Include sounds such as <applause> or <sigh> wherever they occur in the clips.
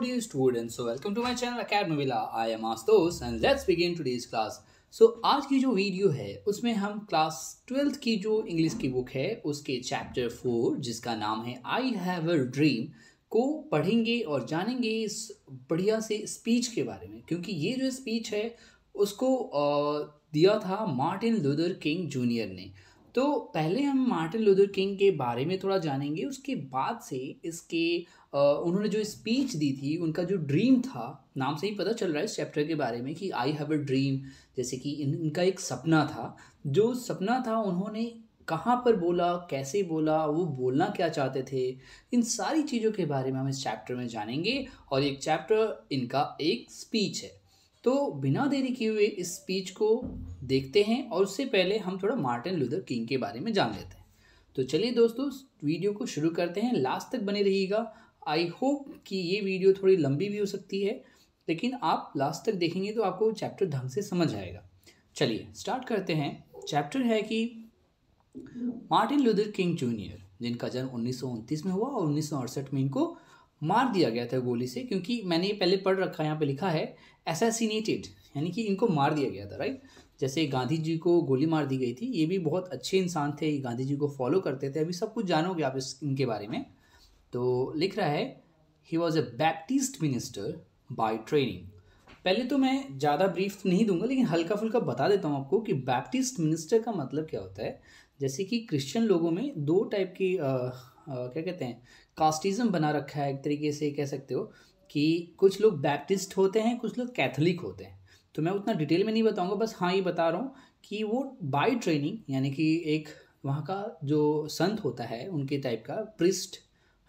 Good you students, so welcome to my channel Academy Villa. I am Astos and let's begin today's class. So आज की जो video है उसमें हम class twelfth की जो इंग्लिश की बुक है उसके चैप्टर फोर जिसका नाम है आई हैव अ ड्रीम को पढ़ेंगे और जानेंगे इस बढ़िया से स्पीच के बारे में क्योंकि ये जो स्पीच है उसको दिया था मार्टिन लूदर किंग जूनियर ने तो पहले हम मार्टिन लूदर किंग के बारे में थोड़ा जानेंगे उसके बाद से इसके उन्होंने जो स्पीच दी थी उनका जो ड्रीम था नाम से ही पता चल रहा है इस चैप्टर के बारे में कि आई हैव अ ड्रीम जैसे कि इन, इनका एक सपना था जो सपना था उन्होंने कहाँ पर बोला कैसे बोला वो बोलना क्या चाहते थे इन सारी चीज़ों के बारे में हम इस चैप्टर में जानेंगे और एक चैप्टर इनका एक स्पीच है तो बिना देरी किए हुए इस स्पीच को देखते हैं और उससे पहले हम थोड़ा मार्टिन लूथर किंग के बारे में जान लेते हैं तो चलिए दोस्तों वीडियो को शुरू करते हैं लास्ट तक बने रहिएगा आई होप कि ये वीडियो थोड़ी लंबी भी हो सकती है लेकिन आप लास्ट तक देखेंगे तो आपको चैप्टर ढंग से समझ आएगा चलिए स्टार्ट करते हैं चैप्टर है कि मार्टिन लूथर किंग जूनियर जिनका जन्म उन्नीस में हुआ और उन्नीस में इनको मार दिया गया था गोली से क्योंकि मैंने ये पहले पढ़ रखा है यहाँ पे लिखा है एसेसिनेटेड यानी कि इनको मार दिया गया था राइट जैसे गांधी जी को गोली मार दी गई थी ये भी बहुत अच्छे इंसान थे गांधी जी को फॉलो करते थे अभी सब कुछ जानोगे आप इस इनके बारे में तो लिख रहा है he was a Baptist minister by training पहले तो मैं ज़्यादा ब्रीफ नहीं दूंगा लेकिन हल्का फुल्का बता देता हूँ आपको कि बैप्टिस्ट मिनिस्टर का मतलब क्या होता है जैसे कि क्रिश्चियन लोगों में दो टाइप की आ, आ, क्या कहते हैं कास्टिज़म बना रखा है एक तरीके से कह सकते हो कि कुछ लोग बैप्टिस्ट होते हैं कुछ लोग कैथोलिक होते हैं तो मैं उतना डिटेल में नहीं बताऊंगा बस हाँ ये बता रहा हूँ कि वो बाई ट्रेनिंग यानी कि एक वहाँ का जो संत होता है उनके टाइप का प्रिस्ट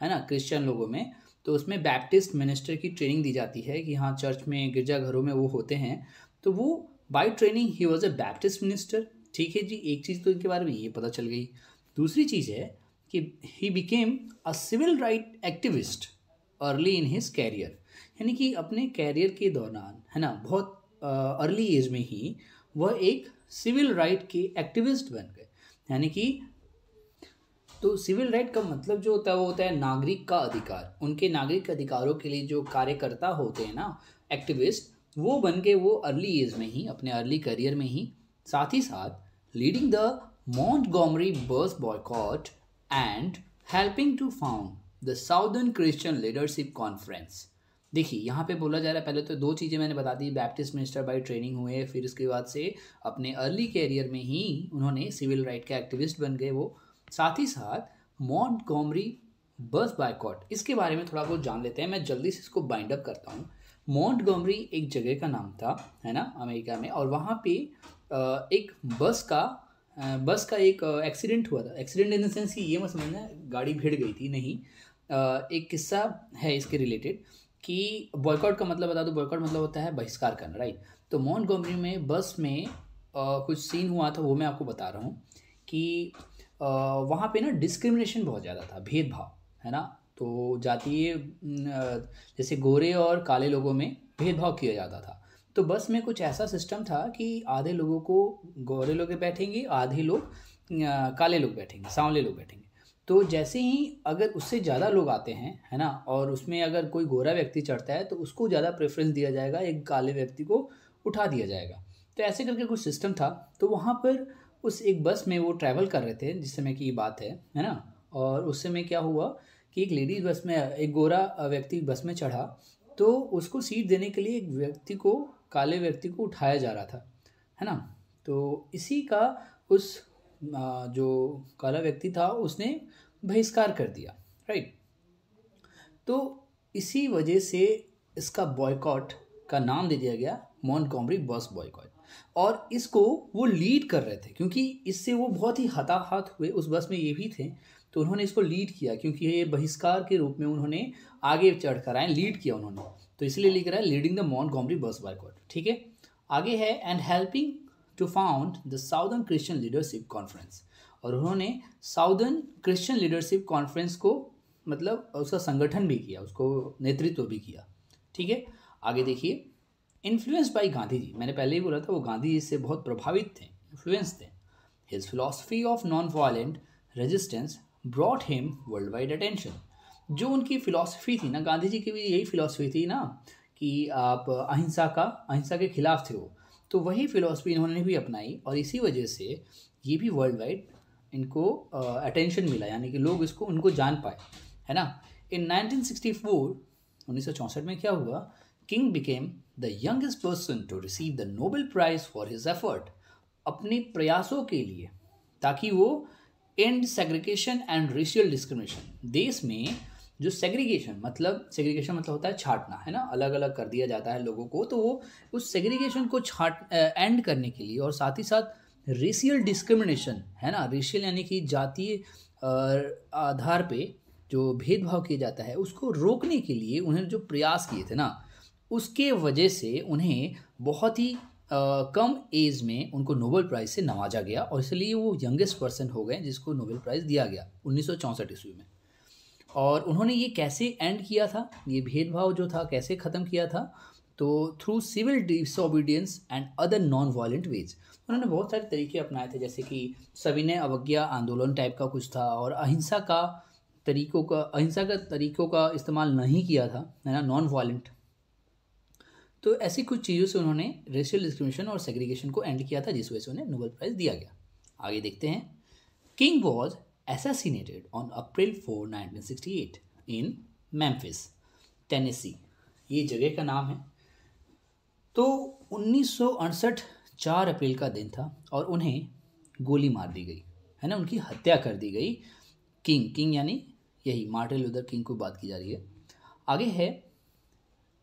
है ना क्रिश्चियन लोगों में तो उसमें बैप्टिस्ट मिनिस्टर की ट्रेनिंग दी जाती है कि हाँ चर्च में गिरजाघरों में वो होते हैं तो वो by training he was a Baptist minister ठीक है जी एक चीज़ तो इनके बारे में ये पता चल गई दूसरी चीज़ है कि he became a civil right activist early in his career यानी कि अपने कैरियर के दौरान है ना बहुत अर्ली एज में ही वह एक सिविल राइट के एक्टिविस्ट बन गए यानी कि तो सिविल राइट का मतलब जो होता है वो होता है नागरिक का अधिकार उनके नागरिक अधिकारों के लिए जो कार्यकर्ता होते हैं ना एक्टिविस्ट वो बन के वो अर्ली एज में ही अपने अर्ली करियर में ही साथ ही साथ leading the Montgomery bus boycott and helping to found the Southern Christian Leadership Conference देखिए यहाँ पे बोला जा रहा है पहले तो दो चीज़ें मैंने बता दी बैप्टिस्ट मिनिस्टर बाई ट्रेनिंग हुए फिर उसके बाद से अपने अर्ली कैरियर में ही उन्होंने सिविल राइट के एक्टिविस्ट बन गए वो साथ ही साथ मॉन्ट गॉमरी बस बायकॉट इसके बारे में थोड़ा बहुत जान लेते हैं मैं जल्दी से इसको बाइंड अप करता हूँ मॉन्ट गॉमरी एक जगह का नाम था है ना अमेरिका में और वहाँ पे एक बस का बस का एक एक्सीडेंट हुआ था एक्सीडेंट इन द सेंस कि ये मत समझना गाड़ी भिड़ गई थी नहीं एक किस्सा है इसके रिलेटेड कि बॉयकॉट का मतलब बता दो बॉयकॉट मतलब होता है बहिष्कार करना राइट तो मॉन्ट गॉमरी में बस में कुछ सीन हुआ था वो मैं आपको बता रहा हूँ कि वहाँ पे ना डिस्क्रिमिनेशन बहुत ज़्यादा था भेदभाव है ना तो जातीय जैसे गोरे और काले लोगों में भेदभाव किया जाता था तो बस में कुछ ऐसा सिस्टम था कि आधे लोगों को गोरे लोग बैठेंगे आधे लोग काले लोग बैठेंगे सांवले लोग बैठेंगे तो जैसे ही अगर उससे ज़्यादा लोग आते हैं है ना और उसमें अगर कोई गोरा व्यक्ति चढ़ता है तो उसको ज़्यादा प्रेफरेंस दिया जाएगा एक काले व्यक्ति को उठा दिया जाएगा तो ऐसे करके कुछ सिस्टम था तो वहाँ पर उस एक बस में वो ट्रैवल कर रहे थे जिस समय की ये बात है है ना और उस समय क्या हुआ कि एक लेडीज़ बस में एक गोरा व्यक्ति बस में चढ़ा तो उसको सीट देने के लिए एक व्यक्ति को काले व्यक्ति को उठाया जा रहा था है ना तो इसी का उस जो काला व्यक्ति था उसने बहिष्कार कर दिया राइट तो इसी वजह से इसका बॉयकॉट का नाम दे दिया गया मॉन्ट बस बॉयकॉट और इसको वो लीड कर रहे थे क्योंकि इससे वो बहुत ही हताहत हुए उस बस में ये भी थे तो उन्होंने इसको लीड किया क्योंकि ये बहिष्कार के रूप में उन्होंने आगे चढ़ कर आए लीड किया उन्होंने तो इसलिए लिख रहा है लीडिंग द गॉमरी बस बायकॉट ठीक है आगे है and helping to found the Southern Christian Leadership Conference और उन्होंने साउदर्न क्रिश्चियन लीडरशिप कॉन्फ्रेंस को मतलब उसका संगठन भी किया उसको नेतृत्व भी किया ठीक है आगे देखिए इन्फ्लुएंस बाई गांधी जी मैंने पहले ही बोला था वो गांधी जी से बहुत प्रभावित थे इन्फ्लुएंस थे his philosophy of non violent resistance brought him world wide attention जो उनकी फिलोसफी थी ना गांधी जी की भी यही फिलोसफी थी ना कि आप अहिंसा का अहिंसा के खिलाफ थे वो तो वही फिलोसफी इन्होंने भी अपनाई और इसी वजह से ये भी वर्ल्ड वाइड इनको अटेंशन मिला यानी कि लोग इसको उनको जान पाए है ना इन 1964 1964 में क्या हुआ King became the youngest person to receive the Nobel Prize for his effort अपने प्रयासों के लिए ताकि वो end segregation and racial discrimination देश में जो सेग्रीगेशन मतलब सेग्रीगेशन मतलब होता है छाटना है ना अलग अलग कर दिया जाता है लोगों को तो वो उस सेग्रीगेशन को छाट एंड करने के लिए और साथ ही साथ रेशियल डिस्क्रिमिनेशन है ना रेशियल यानी कि जातीय आधार पे जो भेदभाव किया जाता है उसको रोकने के लिए उन्होंने जो प्रयास किए थे ना उसके वजह से उन्हें बहुत ही कम एज में उनको नोबेल प्राइज़ से नवाजा गया और इसलिए वो यंगेस्ट पर्सन हो गए जिसको नोबेल प्राइज़ दिया गया उन्नीस सौ ईस्वी में और उन्होंने ये कैसे एंड किया था ये भेदभाव जो था कैसे ख़त्म किया था तो through civil disobedience and other non violent ways उन्होंने बहुत सारे तरीके अपनाए थे जैसे कि सविनय अवज्ञा आंदोलन टाइप का कुछ था और अहिंसा का तरीकों का अहिंसा का तरीकों का इस्तेमाल नहीं किया था है ना नॉन वायलेंट तो ऐसी कुछ चीज़ों से उन्होंने रेशियल डिस्क्रिमिनेशन और सेग्रीगेशन को एंड किया था जिस वजह से उन्हें नोबल प्राइज़ दिया गया आगे देखते हैं King was April four nineteen sixty eight in Memphis Tennessee ये जगह का नाम है तो उन्नीस चार अप्रैल का दिन था और उन्हें गोली मार दी गई है ना उनकी हत्या कर दी गई किंग किंग यानी यही मार्टिन लूथर किंग को बात की जा रही है आगे है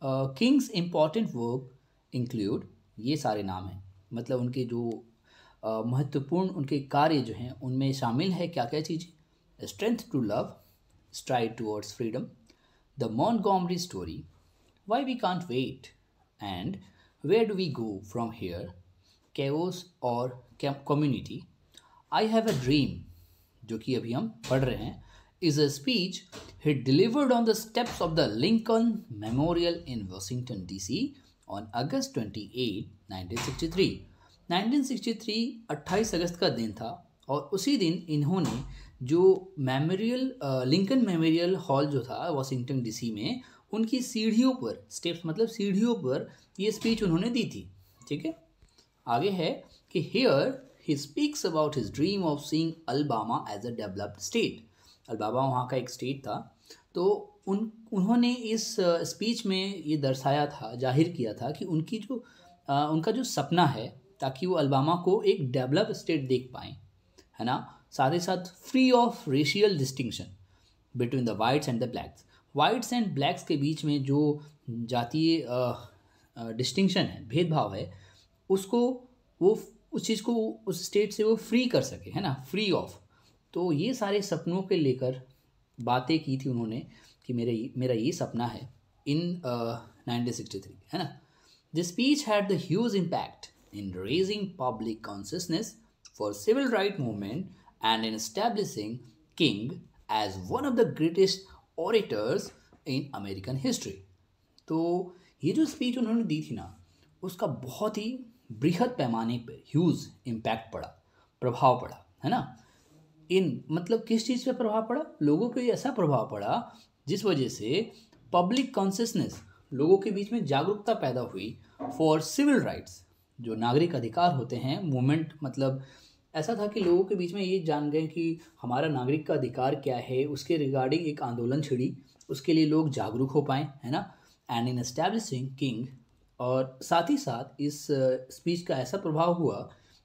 किंग्स इम्पॉर्टेंट वर्क इंक्लूड ये सारे नाम हैं मतलब उनके जो महत्वपूर्ण उनके कार्य जो हैं उनमें शामिल है क्या क्या चीज़ें strength to love stride towards freedom the Montgomery story why we can't wait and where do we go from here chaos और community I have a dream जो कि अभी हम पढ़ रहे हैं is a speech he delivered on the steps of the Lincoln Memorial in Washington, D.C. on अगस्त 28, 1963. 1963 28 अगस्त का दिन था और उसी दिन इन्होंने जो मेमोरियल लिंकन मेमोरियल हॉल जो था वाशिंगटन डीसी में उनकी सीढ़ियों पर स्टेप्स मतलब सीढ़ियों पर ये स्पीच उन्होंने दी थी ठीक है आगे है कि here he speaks about his dream of seeing Alabama as a developed state Alabama वहाँ का एक स्टेट था तो उन उन्होंने इस स्पीच में ये दर्शाया था जाहिर किया था कि उनकी जो आ, उनका जो सपना है ताकि वो अलबामा को एक डेवलप स्टेट देख पाएँ है ना साथ ही साथ free of racial distinction between the whites and the blacks whites and blacks के बीच में जो जातीय डिस्टिंक्शन है भेदभाव है उसको वो उस चीज़ को उस स्टेट से वो फ्री कर सके है ना फ्री ऑफ तो ये सारे सपनों के लेकर बातें की थी उन्होंने कि मेरे मेरा ये सपना है इन नाइनटीन सिक्सटी थ्री है ना the speech had the huge impact in raising public consciousness for civil right movement and in establishing King as one of the greatest auditors in American history तो ये जो speech उन्होंने दी थी ना उसका बहुत ही बृहद पैमाने पर ह्यूज इम्पैक्ट पड़ा प्रभाव पड़ा है ना इन मतलब किस चीज़ पे प्रभाव पड़ा लोगों पे ऐसा प्रभाव पड़ा जिस वजह से पब्लिक कॉन्सियसनेस लोगों के बीच में जागरूकता पैदा हुई फॉर सिविल राइट्स जो नागरिक अधिकार होते हैं मूवमेंट मतलब ऐसा था कि लोगों के बीच में ये जान गए कि हमारा नागरिक का अधिकार क्या है उसके रिगार्डिंग एक आंदोलन छिड़ी उसके लिए लोग जागरूक हो पाएँ है ना एंड इन एस्टैब्लिशिंग किंग और साथ ही साथ इस स्पीच uh, का ऐसा प्रभाव हुआ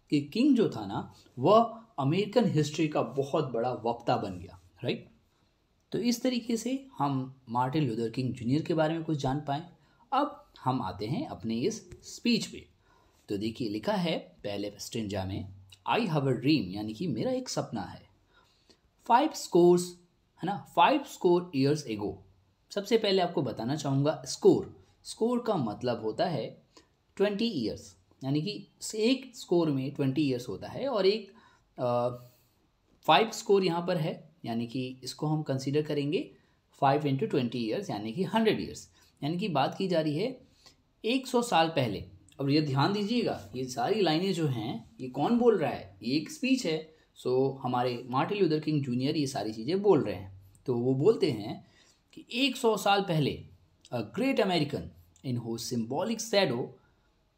कि किंग जो था ना वह अमेरिकन हिस्ट्री का बहुत बड़ा वक्ता बन गया राइट तो इस तरीके से हम मार्टिन लूथर किंग जूनियर के बारे में कुछ जान पाए अब हम आते हैं अपने इस स्पीच पे तो देखिए लिखा है पहले स्टेंजा में आई हैव अ ड्रीम यानी कि मेरा एक सपना है फाइव स्कोर्स है ना फाइव स्कोर ईयर्स एगो सबसे पहले आपको बताना चाहूँगा स्कोर स्कोर का मतलब होता है ट्वेंटी ईयर्स यानी कि एक स्कोर में ट्वेंटी ईयर्स होता है और एक फाइव स्कोर यहाँ पर है यानी कि इसको हम कंसिडर करेंगे फाइव इंटू ट्वेंटी ईयर्स यानी कि हंड्रेड ईयर्स यानी कि बात की जा रही है एक सौ साल पहले अब ये ध्यान दीजिएगा ये सारी लाइनें जो हैं ये कौन बोल रहा है ये एक स्पीच है सो so, हमारे मार्टिन लूथर किंग जूनियर ये सारी चीज़ें बोल रहे हैं तो वो बोलते हैं कि एक सौ साल पहले अ ग्रेट अमेरिकन इन हो सिम्बॉलिक सैडो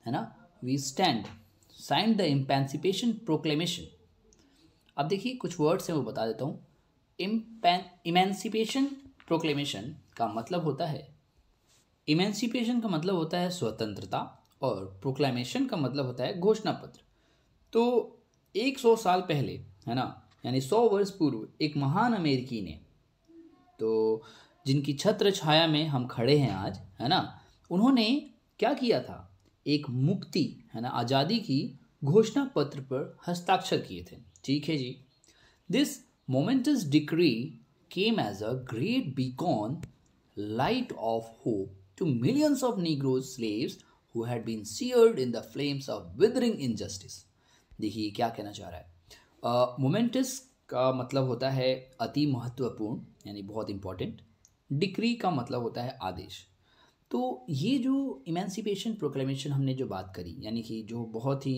है ना we stand sign the emancipation proclamation अब देखिए कुछ वर्ड्स हैं वो बता देता हूँ इमेंसिपेशन प्रोक्लेमेशन का मतलब होता है इमेंसिपेशन का मतलब होता है स्वतंत्रता और प्रोक्लेमेशन का मतलब होता है घोषणा पत्र तो 100 साल पहले है ना यानी 100 वर्ष पूर्व एक महान अमेरिकी ने तो जिनकी छत्र छाया में हम खड़े हैं आज है ना उन्होंने क्या किया था एक मुक्ति है ना आज़ादी की घोषणा पत्र पर हस्ताक्षर किए थे ठीक है जी this momentous decree came as a great beacon of hope to millions of of Negro who had been seared in the flames of withering injustice देखिए क्या कहना चाह रहा है मोमेंटस uh, का मतलब होता है अति महत्वपूर्ण यानी बहुत इम्पॉर्टेंट डिक्री का मतलब होता है आदेश तो ये जो इमेंसिपेशन प्रोक्लेमेशन हमने जो बात करी यानी कि जो बहुत ही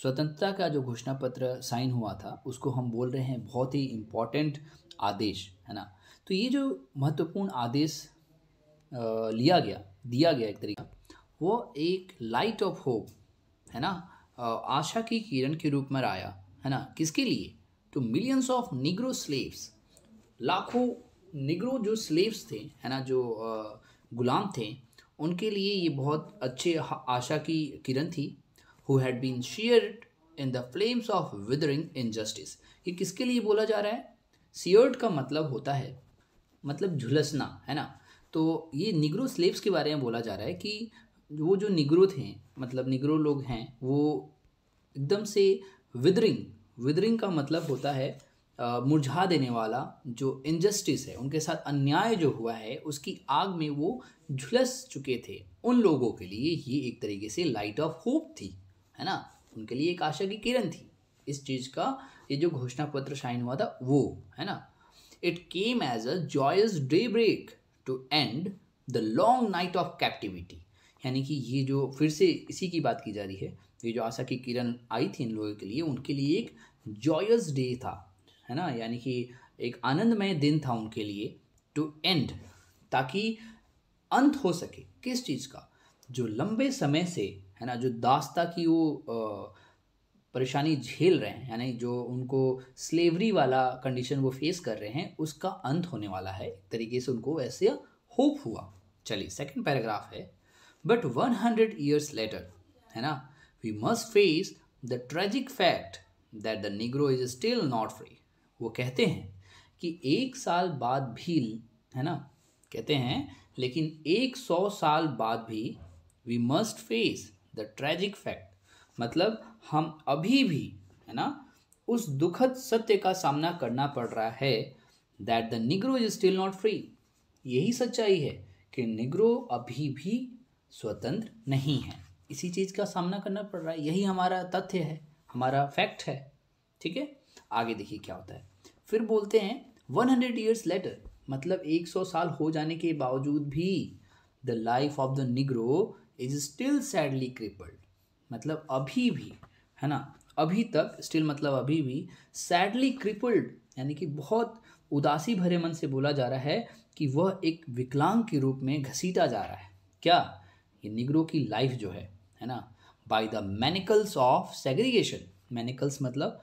स्वतंत्रता का जो घोषणा पत्र साइन हुआ था उसको हम बोल रहे हैं बहुत ही इम्पॉर्टेंट आदेश है ना तो ये जो महत्वपूर्ण आदेश लिया गया दिया गया एक तरीका वो एक लाइट ऑफ होप है ना आशा की किरण के रूप में आया है ना किसके लिए to millions of Negro slaves लाखों निग्रो जो स्लेव्स थे है ना जो गुलाम थे उनके लिए ये बहुत अच्छे आशा की किरण थी who had been shared in the flames of withering injustice ये किसके लिए बोला जा रहा है सियर्ड का मतलब होता है मतलब झुलसना है ना तो ये निग्रो स्लेब्स के बारे में बोला जा रहा है कि वो जो निग्रो थे मतलब निग्रो लोग हैं वो एकदम से विदरिंग विदरिंग का मतलब होता है मुरझा देने वाला जो इनजस्टिस है उनके साथ अन्याय जो हुआ है उसकी आग में वो झुलस चुके थे उन लोगों के लिए ये एक तरीके से लाइट ऑफ होप थी है ना उनके लिए एक आशा की किरण थी इस चीज़ का ये जो घोषणा पत्र साइन हुआ था वो है ना it came as a joyous daybreak to end the long night of captivity यानी कि ये जो फिर से इसी की बात की जा रही है ये जो आशा की किरण आई थी इन लोगों के लिए उनके लिए एक जॉयस डे था है ना यानी कि एक आनंदमय दिन था उनके लिए टू एंड ताकि अंत हो सके किस चीज़ का जो लंबे समय से है ना जो दास्ता की वो परेशानी झेल रहे हैं यानी जो उनको स्लेवरी वाला कंडीशन वो फेस कर रहे हैं उसका अंत होने वाला है एक तरीके से उनको ऐसे होप हुआ चलिए सेकंड पैराग्राफ है but one hundred years later है ना we must face the tragic fact that the Negro is still not free वो कहते हैं कि एक साल बाद भी है ना कहते हैं लेकिन एक सौ साल बाद भी we must face the tragic fact मतलब हम अभी भी है ना उस दुखद सत्य का सामना करना पड़ रहा है that the Negro is still not free यही सच्चाई है कि निग्रो अभी भी स्वतंत्र नहीं है इसी चीज़ का सामना करना पड़ रहा है यही हमारा तथ्य है हमारा फैक्ट है ठीक है आगे देखिए क्या होता है फिर बोलते हैं वन हंड्रेड ईयर्स लेटर मतलब एक सौ साल हो जाने के बावजूद भी the life of the Negro is still sadly crippled मतलब अभी भी है ना अभी तक स्टिल मतलब अभी भी सैडली क्रिपल्ड यानी कि बहुत उदासी भरे मन से बोला जा रहा है कि वह एक विकलांग के रूप में घसीटा जा रहा है क्या ये निगरो की लाइफ जो है है ना by the manacles of segregation manacles मतलब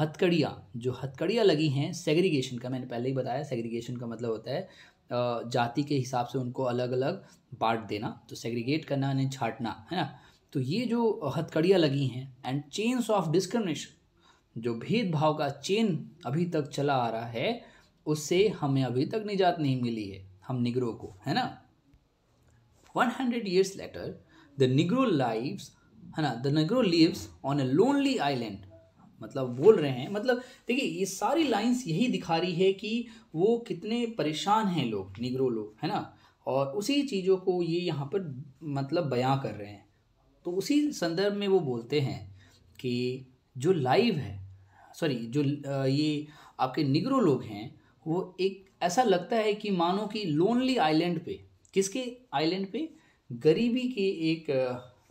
हथकड़ियाँ जो हथकड़ियाँ लगी हैं सेग्रीगेशन का मैंने पहले ही बताया सेग्रीगेशन का मतलब होता है जाति के हिसाब से उनको अलग अलग बांट देना तो सेग्रीगेट करना यानी छाटना है ना तो ये जो हथकड़ियाँ लगी हैं एंड चेन्स ऑफ डिस्क्रिमिनेशन जो भेदभाव का चेन अभी तक चला आ रहा है उससे हमें अभी तक निजात नहीं मिली है हम निगरों को है ना one hundred years later the Negro lives है ना the Negro lives on a lonely island मतलब बोल रहे हैं मतलब देखिए ये सारी लाइंस यही दिखा रही है कि वो कितने परेशान हैं लोग निगरों लोग है ना और उसी चीज़ों को ये यहाँ पर मतलब बयां कर रहे हैं तो उसी संदर्भ में वो बोलते हैं कि जो लाइव है सॉरी जो ये आपके निगरों लोग हैं वो एक ऐसा लगता है कि मानो कि लोनली आइलैंड पे किसके आइलैंड पे गरीबी के एक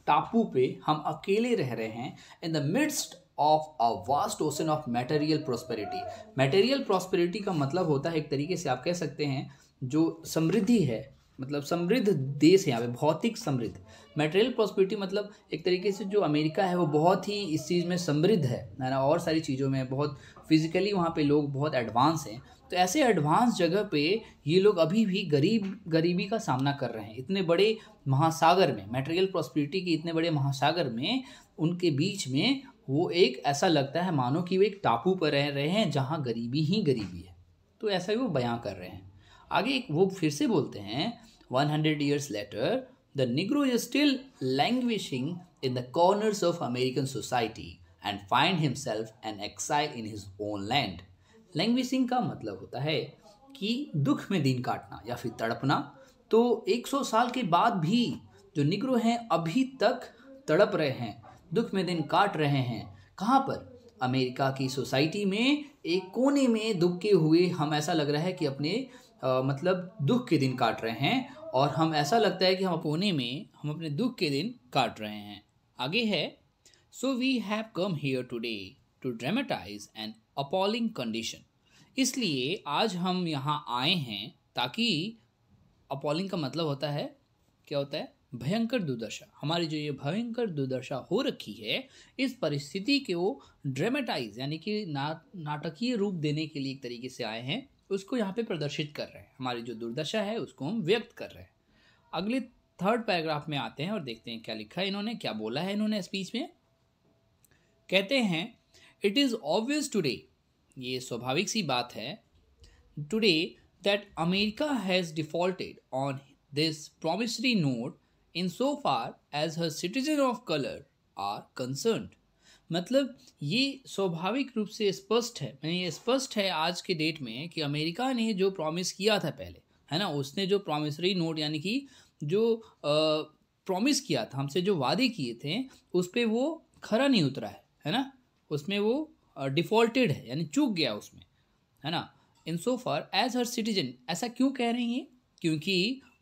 टापू पे हम अकेले रह रहे हैं in the midst of a vast ocean of material prosperity material prosperity का मतलब होता है एक तरीके से आप कह सकते हैं जो समृद्धि है मतलब समृद्ध देश है यहाँ पे भौतिक समृद्ध मेटेरियल प्रॉस्पेरिटी मतलब एक तरीके से जो अमेरिका है वो बहुत ही इस चीज़ में समृद्ध है ना और सारी चीज़ों में बहुत फिजिकली वहाँ पे लोग बहुत एडवांस हैं तो ऐसे एडवांस जगह पे ये लोग अभी भी गरीब गरीबी का सामना कर रहे हैं इतने बड़े महासागर में मेटेरियल प्रॉस्पेरिटी के इतने बड़े महासागर में उनके बीच में वो एक ऐसा लगता है मानो कि वो एक टापू पर रह रहे हैं जहाँ गरीबी ही गरीबी है तो ऐसा ही वो बयां कर रहे हैं आगे एक वो फिर से बोलते हैं one hundred years later the Negro is still languishing in the corners of American society and find himself an exile in his own land languishing का मतलब होता है कि दुख में दिन काटना या फिर तड़पना तो 100 साल के बाद भी जो निग्रो हैं अभी तक तड़प रहे हैं दुख में दिन काट रहे हैं कहाँ पर अमेरिका की सोसाइटी में एक कोने में दुख के हुए हम ऐसा लग रहा है कि अपने आ, मतलब दुख के दिन काट रहे हैं और हम ऐसा लगता है कि हम कोने में हम अपने दुख के दिन काट रहे हैं आगे है so we have come here today to dramatise an appalling condition इसलिए आज हम यहाँ आए हैं ताकि अपॉलिंग का मतलब होता है क्या होता है भयंकर दुर्दशा हमारी जो ये भयंकर दुर्दशा हो रखी है इस परिस्थिति के वो ड्रामेटाइज यानी कि ना नाटकीय रूप देने के लिए एक तरीके से आए हैं उसको यहाँ पे प्रदर्शित कर रहे हैं हमारी जो दुर्दशा है उसको हम व्यक्त कर रहे हैं अगले थर्ड पैराग्राफ में आते हैं और देखते हैं क्या लिखा है इन्होंने क्या बोला है इन्होंने स्पीच में कहते हैं इट इज़ ऑब्वियस टुडे ये स्वाभाविक सी बात है today that America has defaulted on this promissory note in far as her citizen of colour are concern मतलब ये स्वाभाविक रूप से स्पष्ट है मैंने ये स्पष्ट है आज के डेट में कि अमेरिका ने जो प्रॉमिस किया था पहले है ना उसने जो प्रॉमिसरी नोट यानी कि जो प्रॉमिस किया था हमसे जो वादे किए थे उस पर वो खरा नहीं उतरा है है ना उसमें वो डिफ़ॉल्टेड है यानी चूक गया उसमें है ना इन सो फार एज हर सिटीजन ऐसा क्यों कह रही हैं क्योंकि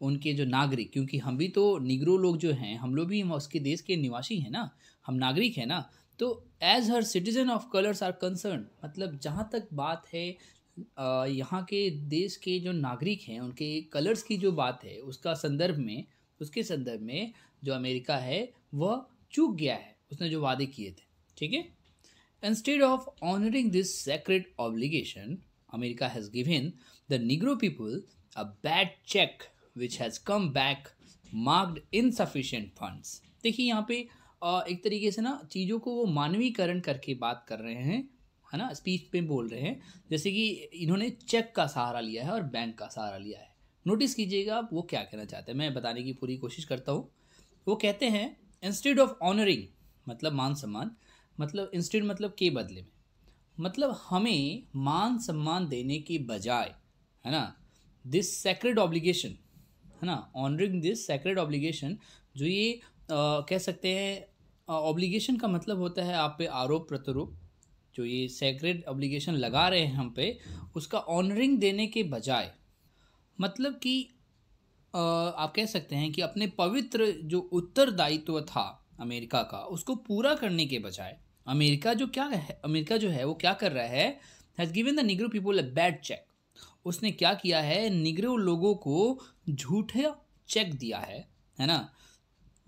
उनके जो नागरिक क्योंकि हम भी तो निगरो लोग जो हैं हम लोग भी उसके देश के निवासी हैं ना हम नागरिक हैं ना तो as her citizen of colours are concern मतलब जहाँ तक बात है यहाँ के देश के जो नागरिक हैं उनके कलर्स की जो बात है उसका संदर्भ में उसके संदर्भ में जो अमेरिका है वह चूक गया है उसने जो वादे किए थे ठीक है instead of honouring this sacred obligation America has given the Negro people a bad check which has come back marked insufficient funds देखिए यहाँ पे एक तरीके से ना चीज़ों को वो मानवीकरण करके बात कर रहे हैं है ना स्पीच पे बोल रहे हैं जैसे कि इन्होंने चेक का सहारा लिया है और बैंक का सहारा लिया है नोटिस कीजिएगा आप वो क्या कहना चाहते हैं मैं बताने की पूरी कोशिश करता हूँ वो कहते हैं इंस्टेड ऑफ ऑनरिंग मतलब मान सम्मान मतलब इंस्टीड मतलब के बदले में मतलब हमें मान सम्मान देने के बजाय है ना दिस सेक्रेड ऑब्लिगेशन है ना ऑनरिंग दिस सेक्रेड ऑब्लिगेशन जो ये आ, कह सकते हैं ऑब्लिगेशन का मतलब होता है आप पे आरोप प्रत्यारोप जो ये सेक्रेड ऑब्लिगेशन लगा रहे हैं हम पे उसका ऑनरिंग देने के बजाय मतलब कि आप कह सकते हैं कि अपने पवित्र जो उत्तरदायित्व था अमेरिका का उसको पूरा करने के बजाय अमेरिका जो क्या है अमेरिका जो है वो क्या कर रहा है has given the Negro people a bad check उसने क्या किया है निगरो लोगों को झूठे चेक दिया है है ना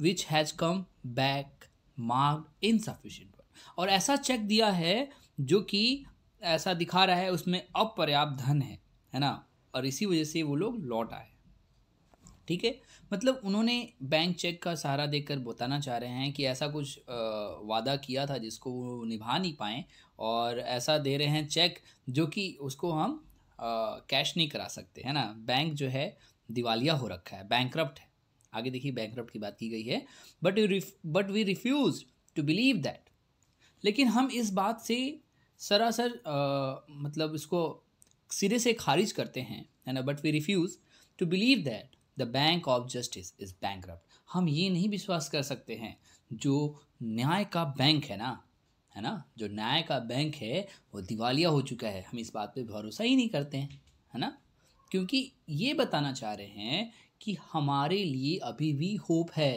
which has come back mark insufficient और ऐसा चेक दिया है जो कि ऐसा दिखा रहा है उसमें अपर्याप्त धन है है ना और इसी वजह से वो लोग लौट आए ठीक है मतलब उन्होंने बैंक चेक का सहारा देकर बताना चाह रहे हैं कि ऐसा कुछ वादा किया था जिसको वो निभा नहीं पाए और ऐसा दे रहे हैं चेक जो कि उसको हम कैश नहीं करा सकते है ना बैंक जो है दिवालिया हो रखा है बैंक है आगे देखिए बैंक की बात की गई है but you but we refuse to believe that लेकिन हम इस बात से सरासर आ, मतलब इसको सिरे से खारिज करते हैं है ना but we refuse to believe that the bank of justice is bank हम ये नहीं विश्वास कर सकते हैं जो न्याय का बैंक है ना है ना जो न्याय का बैंक है वो दिवालिया हो चुका है हम इस बात पे भरोसा ही नहीं करते हैं है ना क्योंकि ये बताना चाह रहे हैं कि हमारे लिए अभी भी होप है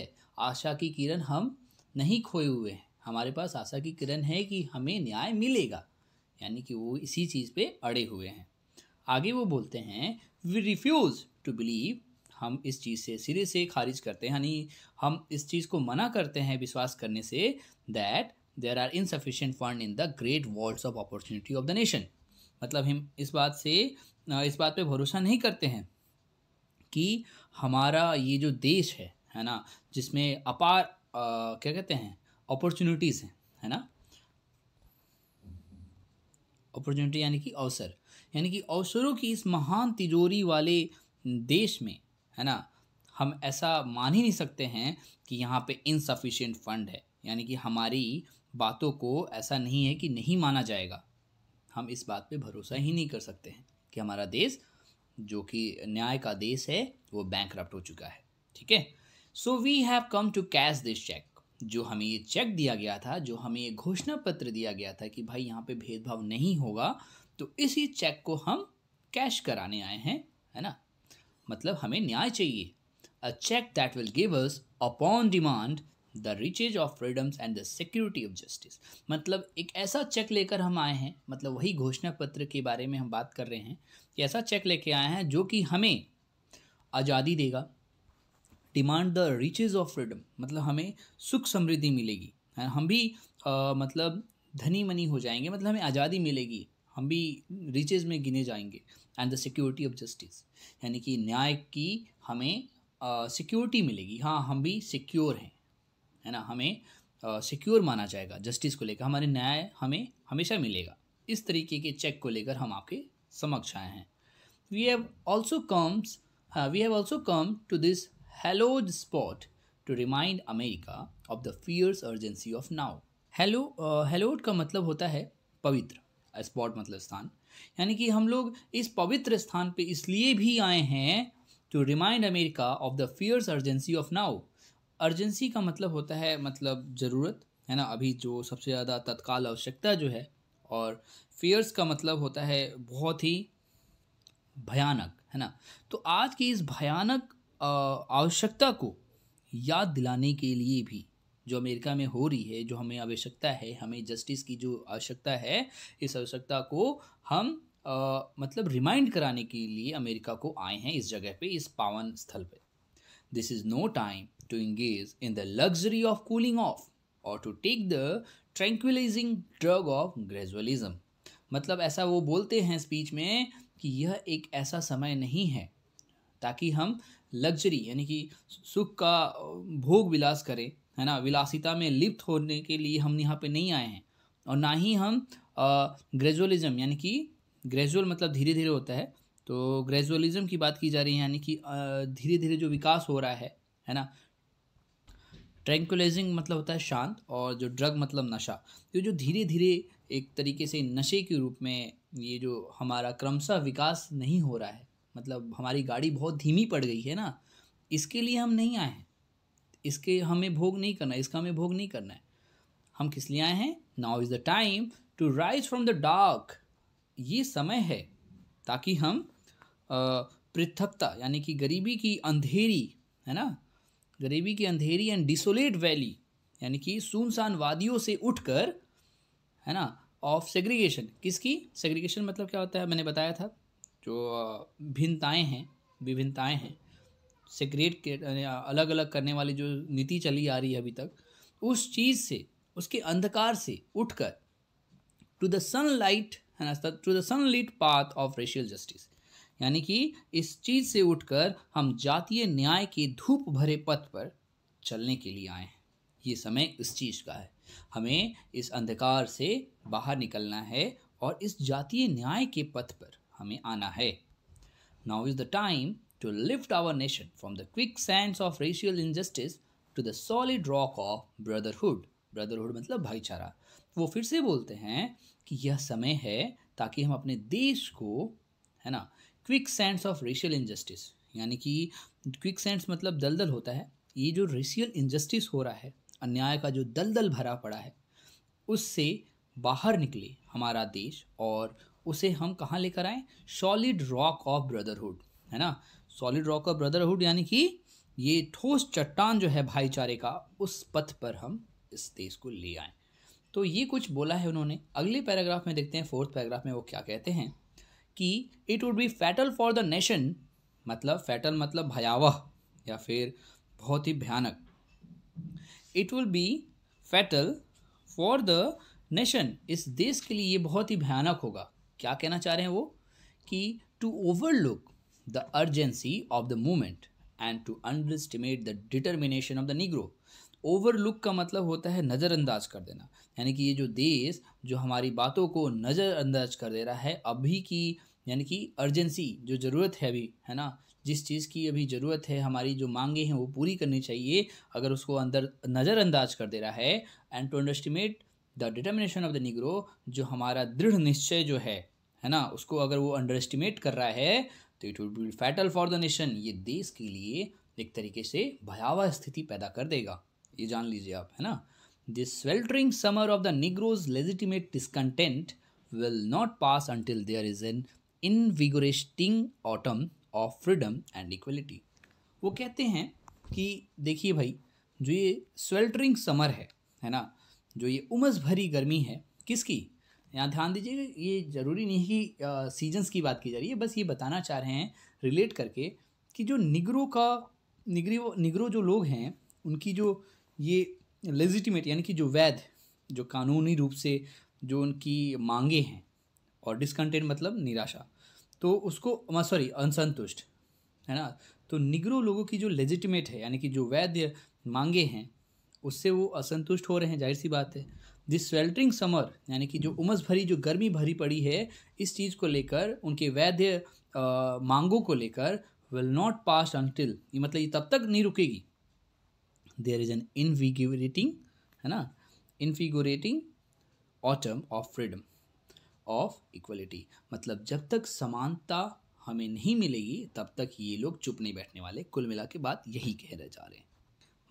आशा की किरण हम नहीं खोए हुए हैं हमारे पास आशा की किरण है कि हमें न्याय मिलेगा यानी कि वो इसी चीज़ पे अड़े हुए हैं आगे वो बोलते हैं वी रिफ्यूज़ टू बिलीव हम इस चीज़ से सिरे से खारिज करते हैं यानी हम इस चीज़ को मना करते हैं विश्वास करने से that there are insufficient fund in the great walls of opportunity of the nation मतलब हम इस बात से इस बात पे भरोसा नहीं करते हैं कि हमारा ये जो देश है है ना जिसमें अपार आ, क्या कहते हैं अपॉर्चुनिटीज़ हैं है ना अपॉर्चुनिटी यानी कि अवसर यानी कि अवसरों की इस महान तिजोरी वाले देश में है ना हम ऐसा मान ही नहीं सकते हैं कि यहाँ पे इनसफिशियंट फंड है यानी कि हमारी बातों को ऐसा नहीं है कि नहीं माना जाएगा हम इस बात पे भरोसा ही नहीं कर सकते हैं कि हमारा देश जो कि न्याय का देश है वो बैंक हो चुका है ठीक है so we have come to cash this check जो हमें ये चेक दिया गया था जो हमें ये घोषणा पत्र दिया गया था कि भाई यहाँ पे भेदभाव नहीं होगा तो इसी चेक को हम कैश कराने आए हैं है ना मतलब हमें न्याय चाहिए a check that will give us upon demand the riches of freedoms and the security of justice मतलब एक ऐसा चेक लेकर हम आए हैं मतलब वही घोषणा पत्र के बारे में हम बात कर रहे हैं कि ऐसा चेक लेके आए हैं जो कि हमें आज़ादी देगा demand the riches of freedom मतलब हमें सुख समृद्धि मिलेगी हाँ, हम भी आ, मतलब धनी मनी हो जाएंगे मतलब हमें आज़ादी मिलेगी हम भी रिचेज में गिने जाएंगे and the security of justice यानी कि न्याय की हमें सिक्योरिटी मिलेगी हाँ हम भी सिक्योर हैं है ना हमें सिक्योर माना जाएगा जस्टिस को लेकर हमारे न्याय हमें हमेशा मिलेगा इस तरीके के चेक को लेकर हम आपके समक्ष आए हैं we have also comes we have also come to this hallowed spot to remind America of the fierce urgency of now hallow hallowed का मतलब होता है पवित्र स्पॉट मतलब स्थान यानी कि हम लोग इस पवित्र स्थान पे इसलिए भी आए हैं to remind America of the fierce urgency of now urgency का मतलब होता है मतलब ज़रूरत है ना अभी जो सबसे ज़्यादा तत्काल आवश्यकता जो है और फियर्स का मतलब होता है बहुत ही भयानक है ना तो आज की इस भयानक आवश्यकता को याद दिलाने के लिए भी जो अमेरिका में हो रही है जो हमें आवश्यकता है हमें जस्टिस की जो आवश्यकता है इस आवश्यकता को हम आ, मतलब रिमाइंड कराने के लिए अमेरिका को आए हैं इस जगह पे इस पावन स्थल पे This is no time to engage in the luxury of cooling off और to take the tranquillising drug of gradualism मतलब ऐसा वो बोलते हैं स्पीच में कि यह एक ऐसा समय नहीं है ताकि हम लग्जरी यानी कि सुख का भोग विलास करें है ना विलासिता में लिप्त होने के लिए हम यहाँ पे नहीं आए हैं और ना ही हम ग्रेजुअलिज्म यानी कि ग्रेजुअल मतलब धीरे धीरे होता है तो ग्रेजुअलिज्म की बात की जा रही है यानी कि धीरे धीरे जो विकास हो रहा है है ना ट्रैंकुलाइजिंग मतलब होता है शांत और जो ड्रग मतलब नशा तो जो धीरे धीरे एक तरीके से नशे के रूप में ये जो हमारा क्रमशः विकास नहीं हो रहा है मतलब हमारी गाड़ी बहुत धीमी पड़ गई है ना इसके लिए हम नहीं आए हैं इसके हमें भोग नहीं करना इसका हमें भोग नहीं करना है हम किस लिए आए हैं now is the time to rise from the dark ये समय है ताकि हम पृथकता यानी कि गरीबी की अंधेरी है ना गरीबी की अंधेरी एंड डिसोलेट वैली यानी कि सुनसान वादियों से उठकर है ना ऑफ सेग्रीगेशन किसकी सेग्रीगेशन मतलब क्या होता है मैंने बताया था जो भिन्नताएँ हैं विभिन्नताएँ हैं सेग्रेट अलग अलग करने वाली जो नीति चली आ रही है अभी तक उस चीज़ से उसके अंधकार से उठकर टू द सन लाइट है ना to the sunlit path of racial justice यानी कि इस चीज़ से उठकर हम जातीय न्याय के धूप भरे पथ पर चलने के लिए आए हैं ये समय इस चीज़ का है हमें इस अंधकार से बाहर निकलना है और इस जातीय न्याय के पथ पर हमें आना है now is the time to lift our nation from the quick sense of racial injustice to the solid rock of brotherhood brotherhood मतलब भाईचारा वो फिर से बोलते हैं कि यह समय है ताकि हम अपने देश को है ना quick sense of racial injustice यानी कि क्विक सेंस मतलब दलदल होता है ये जो रेशियल इनजस्टिस हो रहा है अन्याय का जो दलदल भरा पड़ा है उससे बाहर निकले हमारा देश और उसे हम कहाँ लेकर आए सॉलिड रॉक ऑफ ब्रदरहुड है ना सॉलिड रॉक ऑफ ब्रदरहुड यानी कि ये ठोस चट्टान जो है भाईचारे का उस पथ पर हम इस देश को ले आए तो ये कुछ बोला है उन्होंने अगले पैराग्राफ में देखते हैं फोर्थ पैराग्राफ में वो क्या कहते हैं कि it would be fatal for the nation मतलब फैटल मतलब भयावह या फिर बहुत ही भयानक it will be fatal for the nation इस देश के लिए ये बहुत ही भयानक होगा क्या कहना चाह रहे हैं वो कि to overlook the urgency of the movement and to underestimate the determination of the Negro overlook का मतलब होता है नज़रअंदाज कर देना यानी कि ये जो देश जो हमारी बातों को नज़रअंदाज कर दे रहा है अभी की यानी कि अर्जेंसी जो ज़रूरत है अभी है ना जिस चीज़ की अभी ज़रूरत है हमारी जो मांगे हैं वो पूरी करनी चाहिए अगर उसको अंदर नज़रअंदाज कर दे रहा है and to underestimate the determination of the Negro जो हमारा दृढ़ निश्चय जो है है ना उसको अगर वो अंडर एस्टिमेट कर रहा है तो it would be fatal for the nation ये देश के लिए एक तरीके से भयावह स्थिति पैदा कर देगा ये जान लीजिए आप है ना the sweltering summer of the Negro's legitimate discontent will not pass until there is an invigorating autumn of freedom and equality वो कहते हैं कि देखिए भाई जो ये स्वेल्टरिंग समर है है ना जो ये उमस भरी गर्मी है किसकी यहाँ ध्यान दीजिए ये ज़रूरी नहीं कि सीजन्स की बात की जा रही है बस ये बताना चाह रहे हैं रिलेट करके कि जो निगरों का निगरी निगरों जो लोग हैं उनकी जो ये लेजिटिमेट यानी कि जो वैध जो कानूनी रूप से जो उनकी मांगे हैं और डिसकंटेंट मतलब निराशा तो उसको सॉरी असंतुष्ट है ना तो निग्रो लोगों की जो लेजिटिमेट है यानी कि जो वैध मांगे हैं उससे वो असंतुष्ट हो रहे हैं जाहिर सी बात है दिस स्वेल्टरिंग समर यानी कि जो हम्म। उमस भरी जो गर्मी भरी पड़ी है इस चीज़ को लेकर उनके वैध मांगों को लेकर विल नॉट पास अनटिल ये मतलब ये तब तक नहीं रुकेगी देयर इज एन इनविगोरेटिंग है ना invigorating autumn of freedom of equality मतलब जब तक समानता हमें नहीं मिलेगी तब तक ये लोग चुप नहीं बैठने वाले कुल मिला के बाद यही कह रहे जा रहे हैं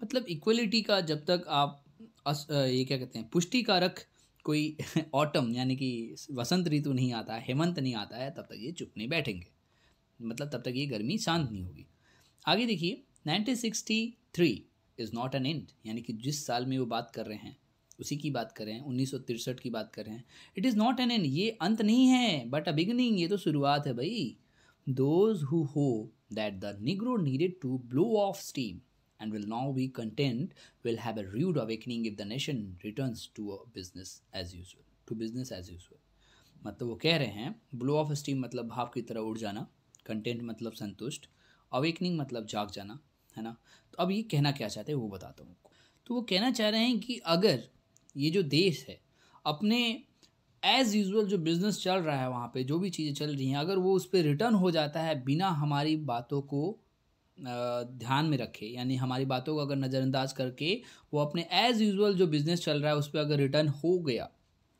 मतलब इक्वलिटी का जब तक आप अस, ये क्या कहते हैं पुष्टिकारक कोई ऑटम <laughs> यानी कि वसंत ऋतु नहीं आता है हेमंत नहीं आता है तब तक ये चुप नहीं बैठेंगे मतलब तब तक ये गर्मी शांत नहीं होगी आगे देखिए nineteen sixty three is not an end यानी कि जिस साल में वो बात कर रहे हैं उसी की बात करें रहे हैं उन्नीस की बात करें it is not an end ये अंत नहीं है बट अ बिगनिंग ये तो शुरुआत है भाई those who hope that the Negro needed to blow off steam and will now be content will have a rude awakening if the nation return to a business as usual to business as usual मतलब वो कह रहे हैं blow off steam मतलब भाव की तरह उड़ जाना कंटेंट मतलब संतुष्ट अवेकनिंग मतलब जाग जाना है ना तो अब ये कहना क्या चाहते हैं वो बताता हूँ आपको तो वो कहना चाह रहे हैं कि अगर ये जो देश है अपने एज़ यूज़ुअल जो बिज़नेस चल रहा है वहाँ पे जो भी चीज़ें चल रही हैं अगर वो उस पर रिटर्न हो जाता है बिना हमारी बातों को ध्यान में रखे यानी हमारी बातों को अगर नज़रअंदाज करके वो अपने एज़ यूज़ुअल जो बिज़नेस चल रहा है उस पर अगर रिटर्न हो गया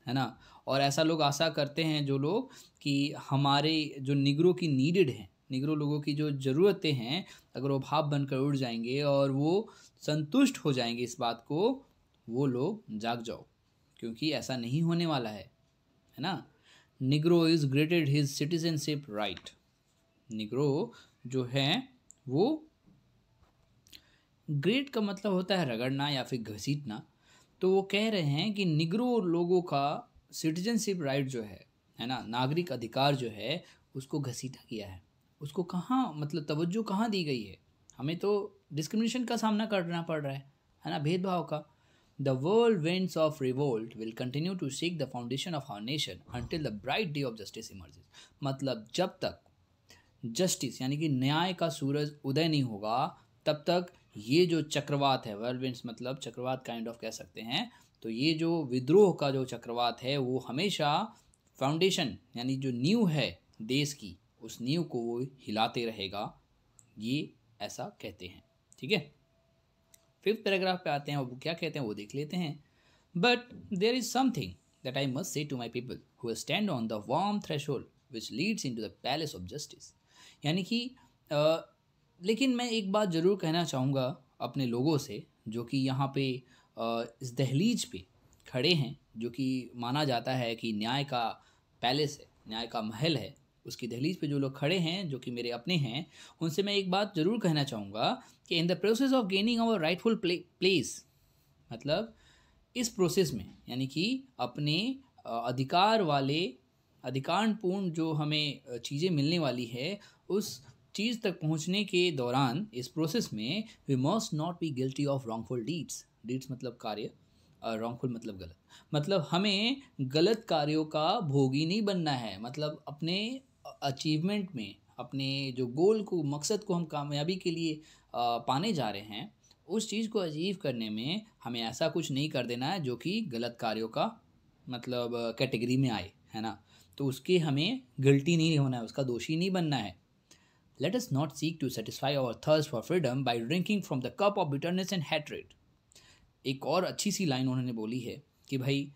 है ना और ऐसा लोग आशा करते हैं जो लोग कि हमारे जो निगरों की नीडेड हैं निगरों लोगों की जो ज़रूरतें हैं अगर वो भाव बनकर उड़ जाएंगे और वो संतुष्ट हो जाएंगे इस बात को वो लोग जाग जाओ क्योंकि ऐसा नहीं होने वाला है है ना Negro is granted his citizenship right Negro जो है वो ग्रेट का मतलब होता है रगड़ना या फिर घसीटना तो वो कह रहे हैं कि निगरो लोगों का सिटीजनशिप राइट जो है है ना नागरिक अधिकार जो है उसको घसीटा गया है उसको कहाँ मतलब तवज्जो कहाँ दी गई है हमें तो डिस्क्रिमिनेशन का सामना करना पड़ रहा है है ना भेदभाव का whirlwinds of revolt will continue to seek the foundation of our nation until the bright day of justice emerges मतलब जब तक जस्टिस यानी कि न्याय का सूरज उदय नहीं होगा तब तक ये जो चक्रवात है वर्ल्ड विंड्स मतलब चक्रवात काइंड ऑफ कह सकते हैं तो ये जो विद्रोह का जो चक्रवात है वो हमेशा फाउंडेशन यानी जो न्यू है देश की उस नींव को वो हिलाते रहेगा ये ऐसा कहते हैं ठीक है फिफ्थ पैराग्राफ पे आते हैं वो क्या कहते हैं वो देख लेते हैं but there is something that I must say to my people who stand on the warm threshold which leads into the palace of justice यानी कि लेकिन मैं एक बात ज़रूर कहना चाहूँगा अपने लोगों से जो कि यहाँ पे इस दहलीज पे खड़े हैं जो कि माना जाता है कि न्याय का पैलेस है न्याय का महल है उसकी दहलीज पे जो लोग खड़े हैं जो कि मेरे अपने हैं उनसे मैं एक बात ज़रूर कहना चाहूँगा कि in the process of gaining our rightful place मतलब इस प्रोसेस में यानी कि अपने अधिकार वाले अधिकारपूर्ण जो हमें चीज़ें मिलने वाली है उस चीज़ तक पहुंचने के दौरान इस प्रोसेस में we must not be guilty of wrongful deeds deeds मतलब कार्य और रॉन्गफुल मतलब गलत मतलब हमें गलत कार्यों का भोगी नहीं बनना है मतलब अपने अचीवमेंट में अपने जो गोल को मकसद को हम कामयाबी के लिए पाने जा रहे हैं उस चीज़ को अचीव करने में हमें ऐसा कुछ नहीं कर देना है जो कि गलत कार्यों का मतलब कैटेगरी में आए है ना तो उसके हमें गिल्टी नहीं होना है उसका दोषी नहीं बनना है let us not seek to satisfy our thirst for freedom by drinking from the cup of bitterness and hatred एक और अच्छी सी लाइन उन्होंने बोली है कि भाई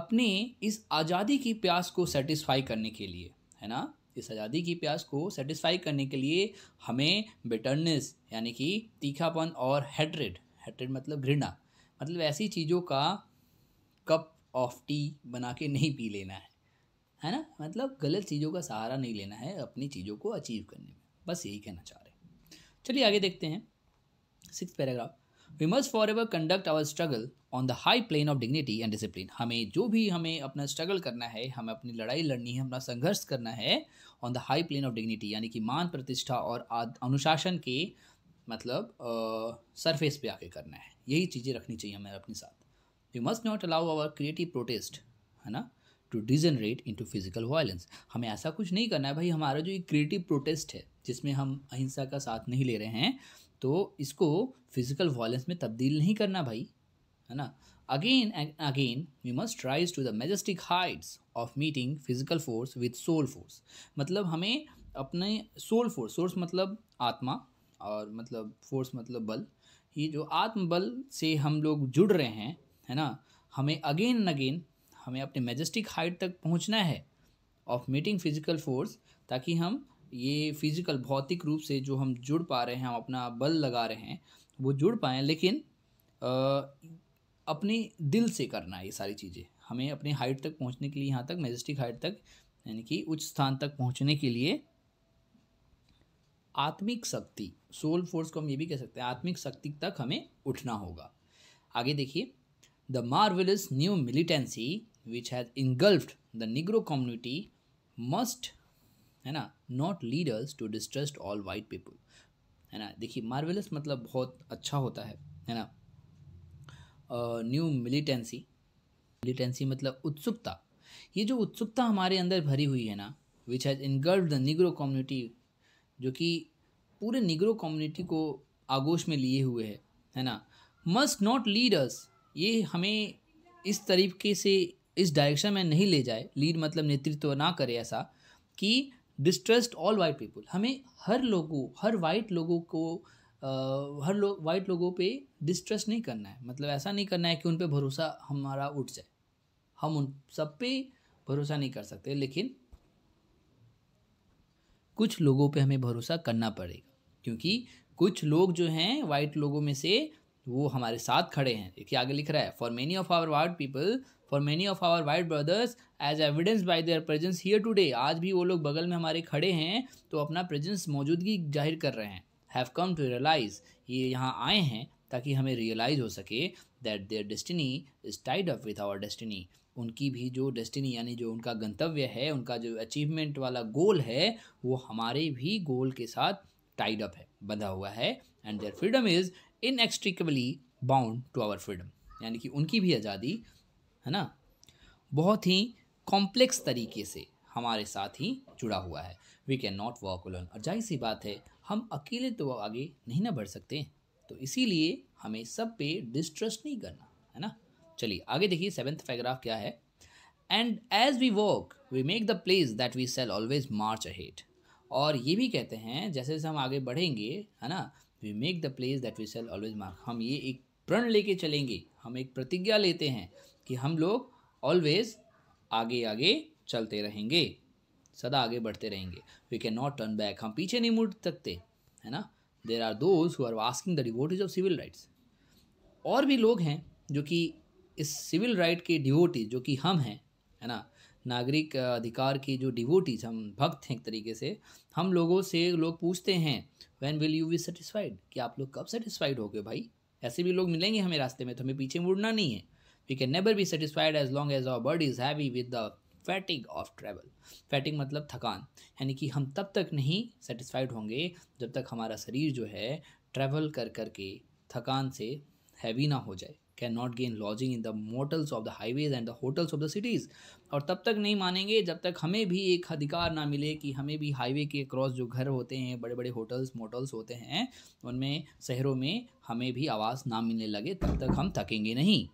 अपने इस आज़ादी की प्यास को सेटिस्फाई करने के लिए है ना इस आज़ादी की प्यास को सेटिस्फाई करने के लिए हमें बिटरनेस यानी कि तीखापन और हेट्रेड हेट्रेड मतलब घृणा मतलब ऐसी चीज़ों का कप ऑफ टी बना के नहीं पी लेना है है ना मतलब गलत चीज़ों का सहारा नहीं लेना है अपनी चीज़ों को अचीव करने में बस यही कहना चाह रहे हैं चलिए आगे देखते हैं six paragraph we must forever conduct our struggle on the high plane of dignity and discipline हमें जो भी हमें अपना स्ट्रगल करना है हमें अपनी लड़ाई लड़नी है अपना संघर्ष करना है on the high plane of dignity यानी कि मान प्रतिष्ठा और अनुशासन के मतलब सरफेस पे आके करना है यही चीज़ें रखनी चाहिए हमें अपने साथ we must not allow our creative protest है ना to degenerate into physical violence हमें ऐसा कुछ नहीं करना है भाई हमारा जो ये क्रिएटिव प्रोटेस्ट है जिसमें हम अहिंसा का साथ नहीं ले रहे हैं तो इसको फिजिकल वॉयलेंस में तब्दील नहीं करना भाई है ना again again we must rise to the majestic heights of meeting physical force with soul force मतलब हमें अपने सोल फोर्स सोर्स मतलब आत्मा और मतलब फोर्स मतलब बल ये जो आत्मबल से हम लोग जुड़ रहे हैं है ना हमें अगेन एंड अगेन हमें अपने मेजेस्टिक हाइट तक पहुंचना है ऑफ मीटिंग फिजिकल फोर्स ताकि हम ये फिज़िकल भौतिक रूप से जो हम जुड़ पा रहे हैं हम अपना बल लगा रहे हैं वो जुड़ पाए लेकिन आ, अपने दिल से करना है ये सारी चीज़ें हमें अपने हाइट तक पहुंचने के लिए यहाँ तक मेजेस्टिक हाइट तक यानी कि उच्च स्थान तक पहुंचने के लिए आत्मिक शक्ति सोल फोर्स को हम ये भी कह सकते हैं आत्मिक शक्ति तक हमें उठना होगा आगे देखिए the marvellous new militancy which has engulfed the Negro community must है ना not leaders to distrust all white people है ना देखिए मार्वेलस मतलब बहुत अच्छा होता है है ना न्यू मिलिटेंसी मिलिटेंसी मतलब उत्सुकता ये जो उत्सुकता हमारे अंदर भरी हुई है ना which has engulfed the Negro community जो कि पूरे निग्रो कम्युनिटी को आगोश में लिए हुए है है ना मस्ट नॉट लीडर्स ये हमें इस तरीके से इस डायरेक्शन में नहीं ले जाए लीड मतलब नेतृत्व ना करे ऐसा कि डिस्ट्रस्ट ऑल वाइट पीपल हमें हर लोगों हर वाइट लोगों को आ, हर लोग वाइट लोगों पे डिस्ट्रस्ट नहीं करना है मतलब ऐसा नहीं करना है कि उन पर भरोसा हमारा उठ जाए हम उन सब पे भरोसा नहीं कर सकते लेकिन कुछ लोगों पे हमें भरोसा करना पड़ेगा क्योंकि कुछ लोग जो हैं वाइट लोगों में से वो हमारे साथ खड़े हैं देखिए आगे लिख रहा है for many of our white people for many of our white brothers as evidence by their presence here today आज भी वो लोग बगल में हमारे खड़े हैं तो अपना प्रेजेंस मौजूदगी जाहिर कर रहे हैं हैव कम टू रियलाइज ये यहाँ आए हैं ताकि हमें रियलाइज हो सके that their destiny is tied up with our destiny उनकी भी जो डेस्टिनी यानी जो उनका गंतव्य है उनका जो अचीवमेंट वाला गोल है वो हमारे भी गोल के साथ टाइड अप है बंधा हुआ है and their freedom is inextricably bound to our freedom यानी कि उनकी भी आज़ादी है ना बहुत ही कॉम्प्लेक्स तरीके से हमारे साथ ही जुड़ा हुआ है we can not work alone और जाहिर सी बात है हम अकेले तो आगे नहीं ना बढ़ सकते तो इसीलिए हमें सब पे डिस्ट्रस्ट नहीं करना है ना चलिए आगे देखिए सेवेंथ पैराग्राफ क्या है and as we walk we make the place that we shall always march ahead और ये भी कहते हैं जैसे जैसे हम आगे बढ़ेंगे है ना we make the place that we shall always march हम ये एक प्रण लेके चलेंगे हम एक प्रतिज्ञा लेते हैं कि हम लोग ऑलवेज आगे आगे चलते रहेंगे सदा आगे बढ़ते रहेंगे we can not turn back हम पीछे नहीं मुड़ सकते है ना there are those who are asking the devotees of civil rights और भी लोग हैं जो कि इस सिविल राइट के डिवोटीज जो कि हम हैं है ना नागरिक अधिकार के जो डिवोटीज हम भक्त हैं एक तरीके से हम लोगों से लोग पूछते हैं when will you be satisfied कि आप लोग कब सेटिस्फाइड हो गए भाई ऐसे भी लोग मिलेंगे हमें रास्ते में तो हमें पीछे मुड़ना नहीं है we can never be satisfied as long as our body is heavy with the fatigue of travel fatigue मतलब थकान यानी कि हम तब तक नहीं सेटिस्फाइड होंगे जब तक हमारा शरीर जो है ट्रैवल कर कर के थकान से हैवी ना हो जाए can not gain lodging in the motels of the highways and the hotels of the cities और तब तक नहीं मानेंगे जब तक हमें भी एक अधिकार ना मिले कि हमें भी हाईवे के क्रॉस जो घर होते हैं बड़े बड़े होटल्स मोटल्स होते हैं उनमें शहरों में हमें भी आवाज़ ना मिलने लगे तब तक हम थकेंगे नहीं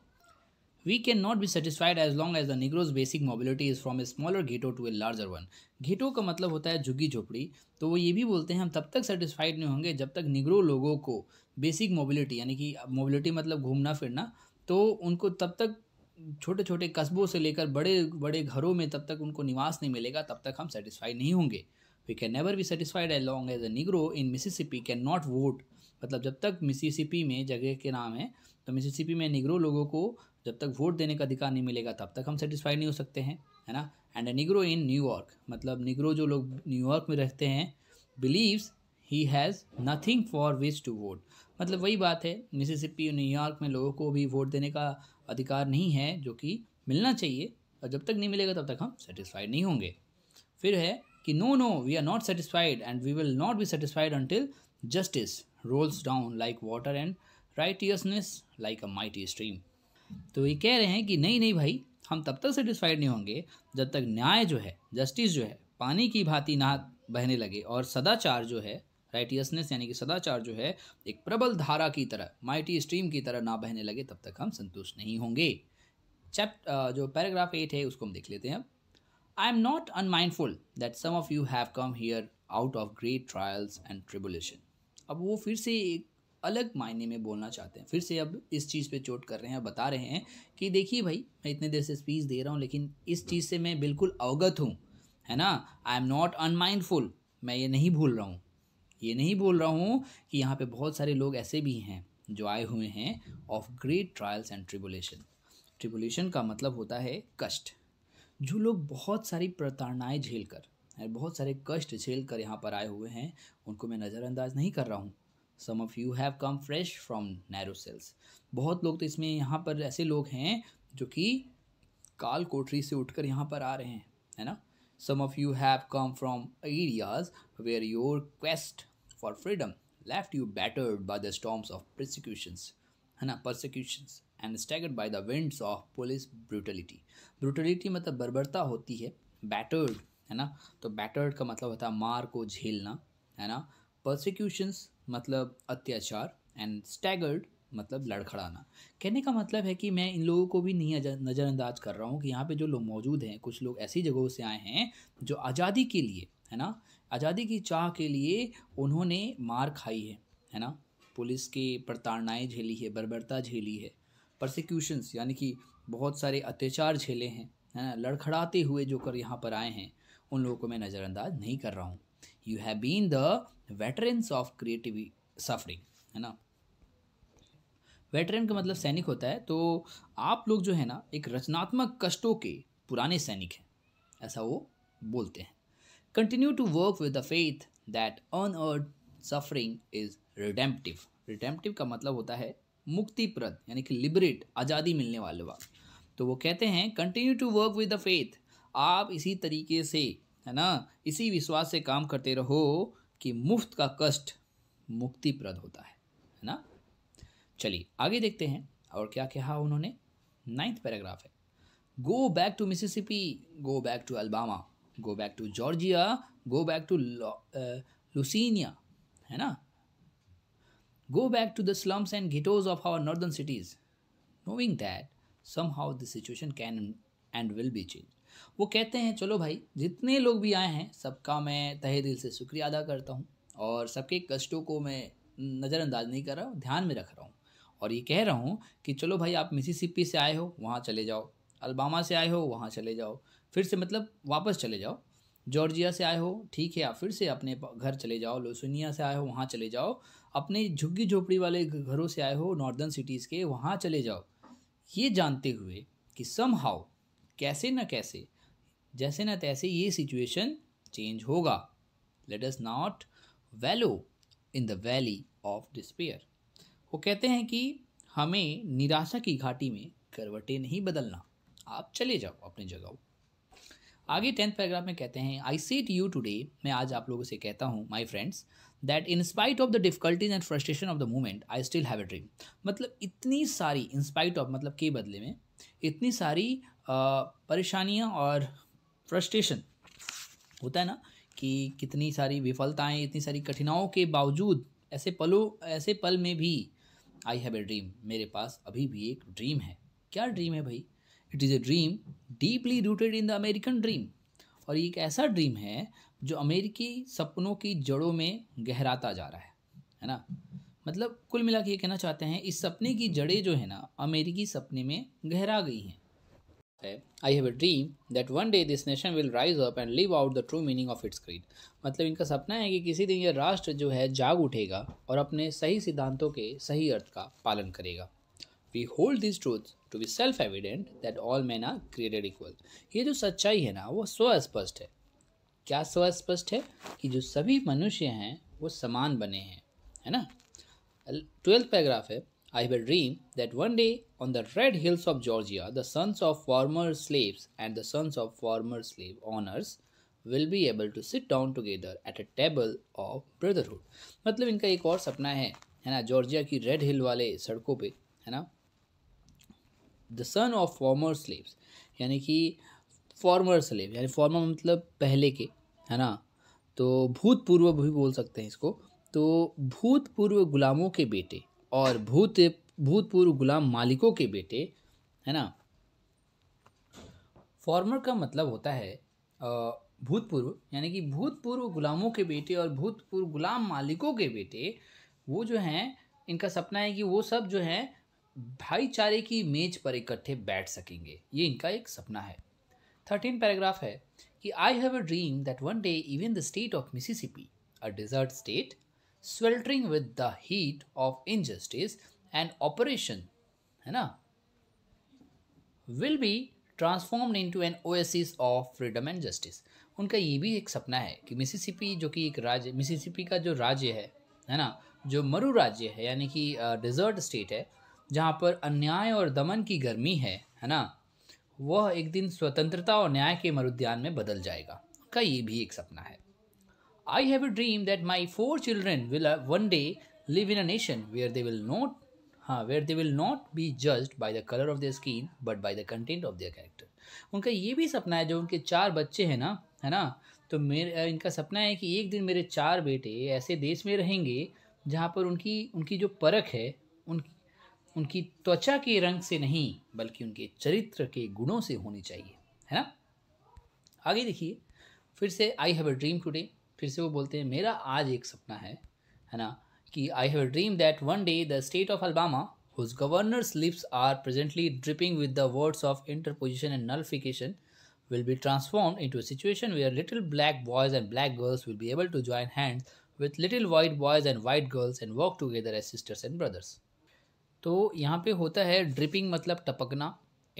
We cannot be satisfied as long as the Negro's basic mobility is from a smaller ghetto to a larger one. Ghetto का मतलब होता है झुग्गी झोपड़ी तो वो ये भी बोलते हैं हम तब तक सेटिस्फाइड नहीं होंगे जब तक निगरो लोगों को बेसिक मोबिलिटी यानी कि मोबिलिटी मतलब घूमना फिरना तो उनको तब तक छोटे छोटे कस्बों से लेकर बड़े बड़े घरों में तब तक उनको निवास नहीं मिलेगा तब तक हम सेटिस्फाइड नहीं होंगे we can never be satisfied as long as a Negro in Mississippi can not vote मतलब जब तक मिसिसिपी में जगह के नाम है तो मिसिसिपी में निगरो लोगों को जब तक वोट देने का अधिकार नहीं मिलेगा तब तक हम सेटिस्फाइड नहीं हो सकते हैं है ना and a Negro in New York मतलब निग्रो जो लोग न्यूयॉर्क में रहते हैं believes he has nothing for which to vote मतलब वही बात है मिसिसिपी न्यूयॉर्क में लोगों को भी वोट देने का अधिकार नहीं है जो कि मिलना चाहिए और जब तक नहीं मिलेगा तब तक हम सेटिस्फाइड नहीं होंगे फिर है कि no no we are not satisfied and we will not be satisfied until justice rolls down like water and righteousness like a mighty stream तो ये कह रहे हैं कि नहीं नहीं भाई हम तब तक सेटिस्फाइड नहीं होंगे जब तक न्याय जो है जस्टिस जो है पानी की भांति ना बहने लगे और सदाचार जो है राइटियसनेस यानी कि सदाचार जो है एक प्रबल धारा की तरह माइटी स्ट्रीम की तरह ना बहने लगे तब तक हम संतुष्ट नहीं होंगे चैप्ट जो पैराग्राफ एट है उसको हम देख लेते हैं I am not unmindful that some of you have come here out of great trials and tribulation अब वो फिर से एक अलग मायने में बोलना चाहते हैं फिर से अब इस चीज़ पे चोट कर रहे हैं बता रहे हैं कि देखिए भाई मैं इतने देर से स्पीच दे रहा हूँ लेकिन इस चीज़ से मैं बिल्कुल अवगत हूँ है ना आई एम नॉट अनमाइंडफुल मैं ये नहीं भूल रहा हूँ ये नहीं भूल रहा हूँ कि यहाँ पे बहुत सारे लोग ऐसे भी हैं जो आए हुए हैं of great trials and tribulation tribulation का मतलब होता है कष्ट जो लोग बहुत सारी प्रताड़नाएँ झेल कर बहुत सारे कष्ट झेल कर यहाँ पर आए हुए हैं उनको मैं नज़रअंदाज नहीं कर रहा हूँ some of you have come fresh from narrow cells बहुत लोग तो इसमें यहाँ पर ऐसे लोग हैं जो कि काल कोठरी से उठकर यहाँ पर आ रहे हैं है ना some of you have come from areas where your quest for freedom left you battered by the storms of prosecutions है ना prosecutions and staggered by the winds of police brutality brutality मतलब बर्बरता होती है बैटर्ड है ना तो battered का मतलब होता है मार को झेलना है ना प्रोसिक्यूशंस मतलब अत्याचार एंड स्टैगर्ड मतलब लड़खड़ाना कहने का मतलब है कि मैं इन लोगों को भी नहीं नज़रअंदाज कर रहा हूँ कि यहाँ पे जो लोग मौजूद हैं कुछ लोग ऐसी जगहों से आए हैं जो आज़ादी के लिए है ना आज़ादी की चाह के लिए उन्होंने मार खाई है है ना पुलिस के प्रताड़नाएँ झेली है बर्बरता झेली है परसिक्यूशंस यानी कि बहुत सारे अत्याचार झेले हैं है ना लड़खड़ाते हुए जो कर यहाँ पर आए हैं उन लोगों को मैं नज़रअंदाज नहीं कर रहा हूँ you have been the veterans of creative suffering है ना वेटरन का मतलब सैनिक होता है तो आप लोग जो है ना एक रचनात्मक कष्टों के पुराने सैनिक हैं ऐसा वो बोलते हैं continue to work with the faith that unearned suffering is redemptive redemptive का मतलब होता है मुक्तिप्रद यानी कि लिबरेट आज़ादी मिलने वाले बात तो वो कहते हैं continue to work with the faith आप इसी तरीके से है ना इसी विश्वास से काम करते रहो कि मुफ्त का कष्ट मुक्तिप्रद होता है है ना चलिए आगे देखते हैं और क्या कहा उन्होंने नाइन्थ पैराग्राफ है go back to Mississippi go back to Alabama go back to Georgia go back to Louisiana है ना go back to the slums and and of our northern cities cities, that somehow the situation can and will be change वो कहते हैं चलो भाई जितने लोग भी आए हैं सबका मैं तहे दिल से शुक्रिया अदा करता हूँ और सबके कष्टों को मैं नज़रअंदाज नहीं कर रहा हूँ ध्यान में रख रहा हूँ और ये कह रहा हूँ कि चलो भाई आप मिसिसिपी से आए हो वहाँ चले जाओ अलबामा से आए हो वहाँ चले जाओ फिर से मतलब वापस चले जाओ जॉर्जिया से आए हो ठीक है आप फिर से अपने घर चले जाओ लोसुनिया से आए हो वहाँ चले जाओ अपने झुग्गी झोपड़ी वाले घरों से आए हो नॉर्दर्न सिटीज़ के वहाँ चले जाओ ये जानते हुए कि सम हाउ कैसे ना कैसे जैसे ना तैसे ये सिचुएशन चेंज होगा let us not wallow in the valley of despair वो कहते हैं कि हमें निराशा की घाटी में करवटें नहीं बदलना आप चले जाओ अपनी जगह आगे टेंथ पैराग्राफ में कहते हैं I say to you today मैं आज आप लोगों से कहता हूँ my friends that in spite of the difficulties and frustration of the movement I still have a dream मतलब इतनी सारी इंस्पाइट ऑफ मतलब के बदले में इतनी सारी परेशानियाँ और फ्रस्ट्रेशन होता है ना कि कितनी सारी विफलताएं इतनी सारी कठिनाइयों के बावजूद ऐसे पलों ऐसे पल में भी आई हैव ए ड्रीम मेरे पास अभी भी एक ड्रीम है क्या ड्रीम है भाई it is a dream deeply rooted in the American dream और ये एक ऐसा ड्रीम है जो अमेरिकी सपनों की जड़ों में गहराता जा रहा है है ना मतलब कुल मिला के ये कहना चाहते हैं इस सपने की जड़ें जो है ना अमेरिकी सपने में गहरा गई हैं है I have a dream that one day this nation will rise up and live out the true meaning of its creed मतलब इनका सपना है कि किसी दिन यह राष्ट्र जो है जाग उठेगा और अपने सही सिद्धांतों के सही अर्थ का पालन करेगा we hold this truth to be self evident that all man are created equal ये जो सच्चाई है ना वो स्वस्पष्ट है क्या स्वस्पष्ट है कि जो सभी मनुष्य हैं वो समान बने हैं है ना ट्वेल्थ पैराग्राफ है I have a dream that one day on the red hills of Georgia, the sons of former slaves and the sons of former slave owners will be able to sit down together at a table of brotherhood. मतलब इनका एक और सपना है है ना Georgia की red हिल वाले सड़कों पे है ना the son of former slaves यानी कि फॉर्मर स्लेव यानी फॉर्मर मतलब पहले के है ना तो भूतपूर्व भी बोल सकते हैं इसको तो भूतपूर्व गुलामों के बेटे और भूत भूतपूर्व गुलाम मालिकों के बेटे है ना फॉर्मर का मतलब होता है भूतपूर्व यानी कि भूतपूर्व गुलामों के बेटे और भूतपूर्व गुलाम मालिकों के बेटे वो जो हैं इनका सपना है कि वो सब जो हैं भाईचारे की मेज पर इकट्ठे बैठ सकेंगे ये इनका एक सपना है थर्टीन पैराग्राफ है कि I have a dream that one day even the state of Mississippi a desert state sweltering with the heat of injustice and oppression है ना will be transformed into an oasis of freedom and justice उनका ये भी एक सपना है कि Mississippi जो कि एक राज्य मिसिसिपी का जो राज्य है है ना जो मरु राज्य है यानी कि डिजर्ट स्टेट है जहाँ पर अन्याय और दमन की गर्मी है है ना वह एक दिन स्वतंत्रता और न्याय के मरुद्यान में बदल जाएगा का ये भी एक सपना है I have a dream that my four children will one day live in a nation where they will not हाँ where they will not be judged by the colour of their skin but by the content of their character उनका ये भी सपना है जो उनके चार बच्चे हैं ना है ना तो मेरे इनका सपना है कि एक दिन मेरे चार बेटे ऐसे देश में रहेंगे जहाँ पर उनकी उनकी जो परख है उन उनकी त्वचा के रंग से नहीं बल्कि उनके चरित्र के गुणों से होनी चाहिए है ना आगे देखिए फिर से I have a dream today फिर से वो बोलते हैं मेरा आज एक सपना है है ना कि I have dream that one day the state of Alabama whose governor's lips are presently dripping with the words of interposition and nullification will be transform in to situation where are little black boys and black girls will be able to join hands with little white boys and white girls and work together as sisters and brothers तो यहाँ पे होता है dripping मतलब टपकना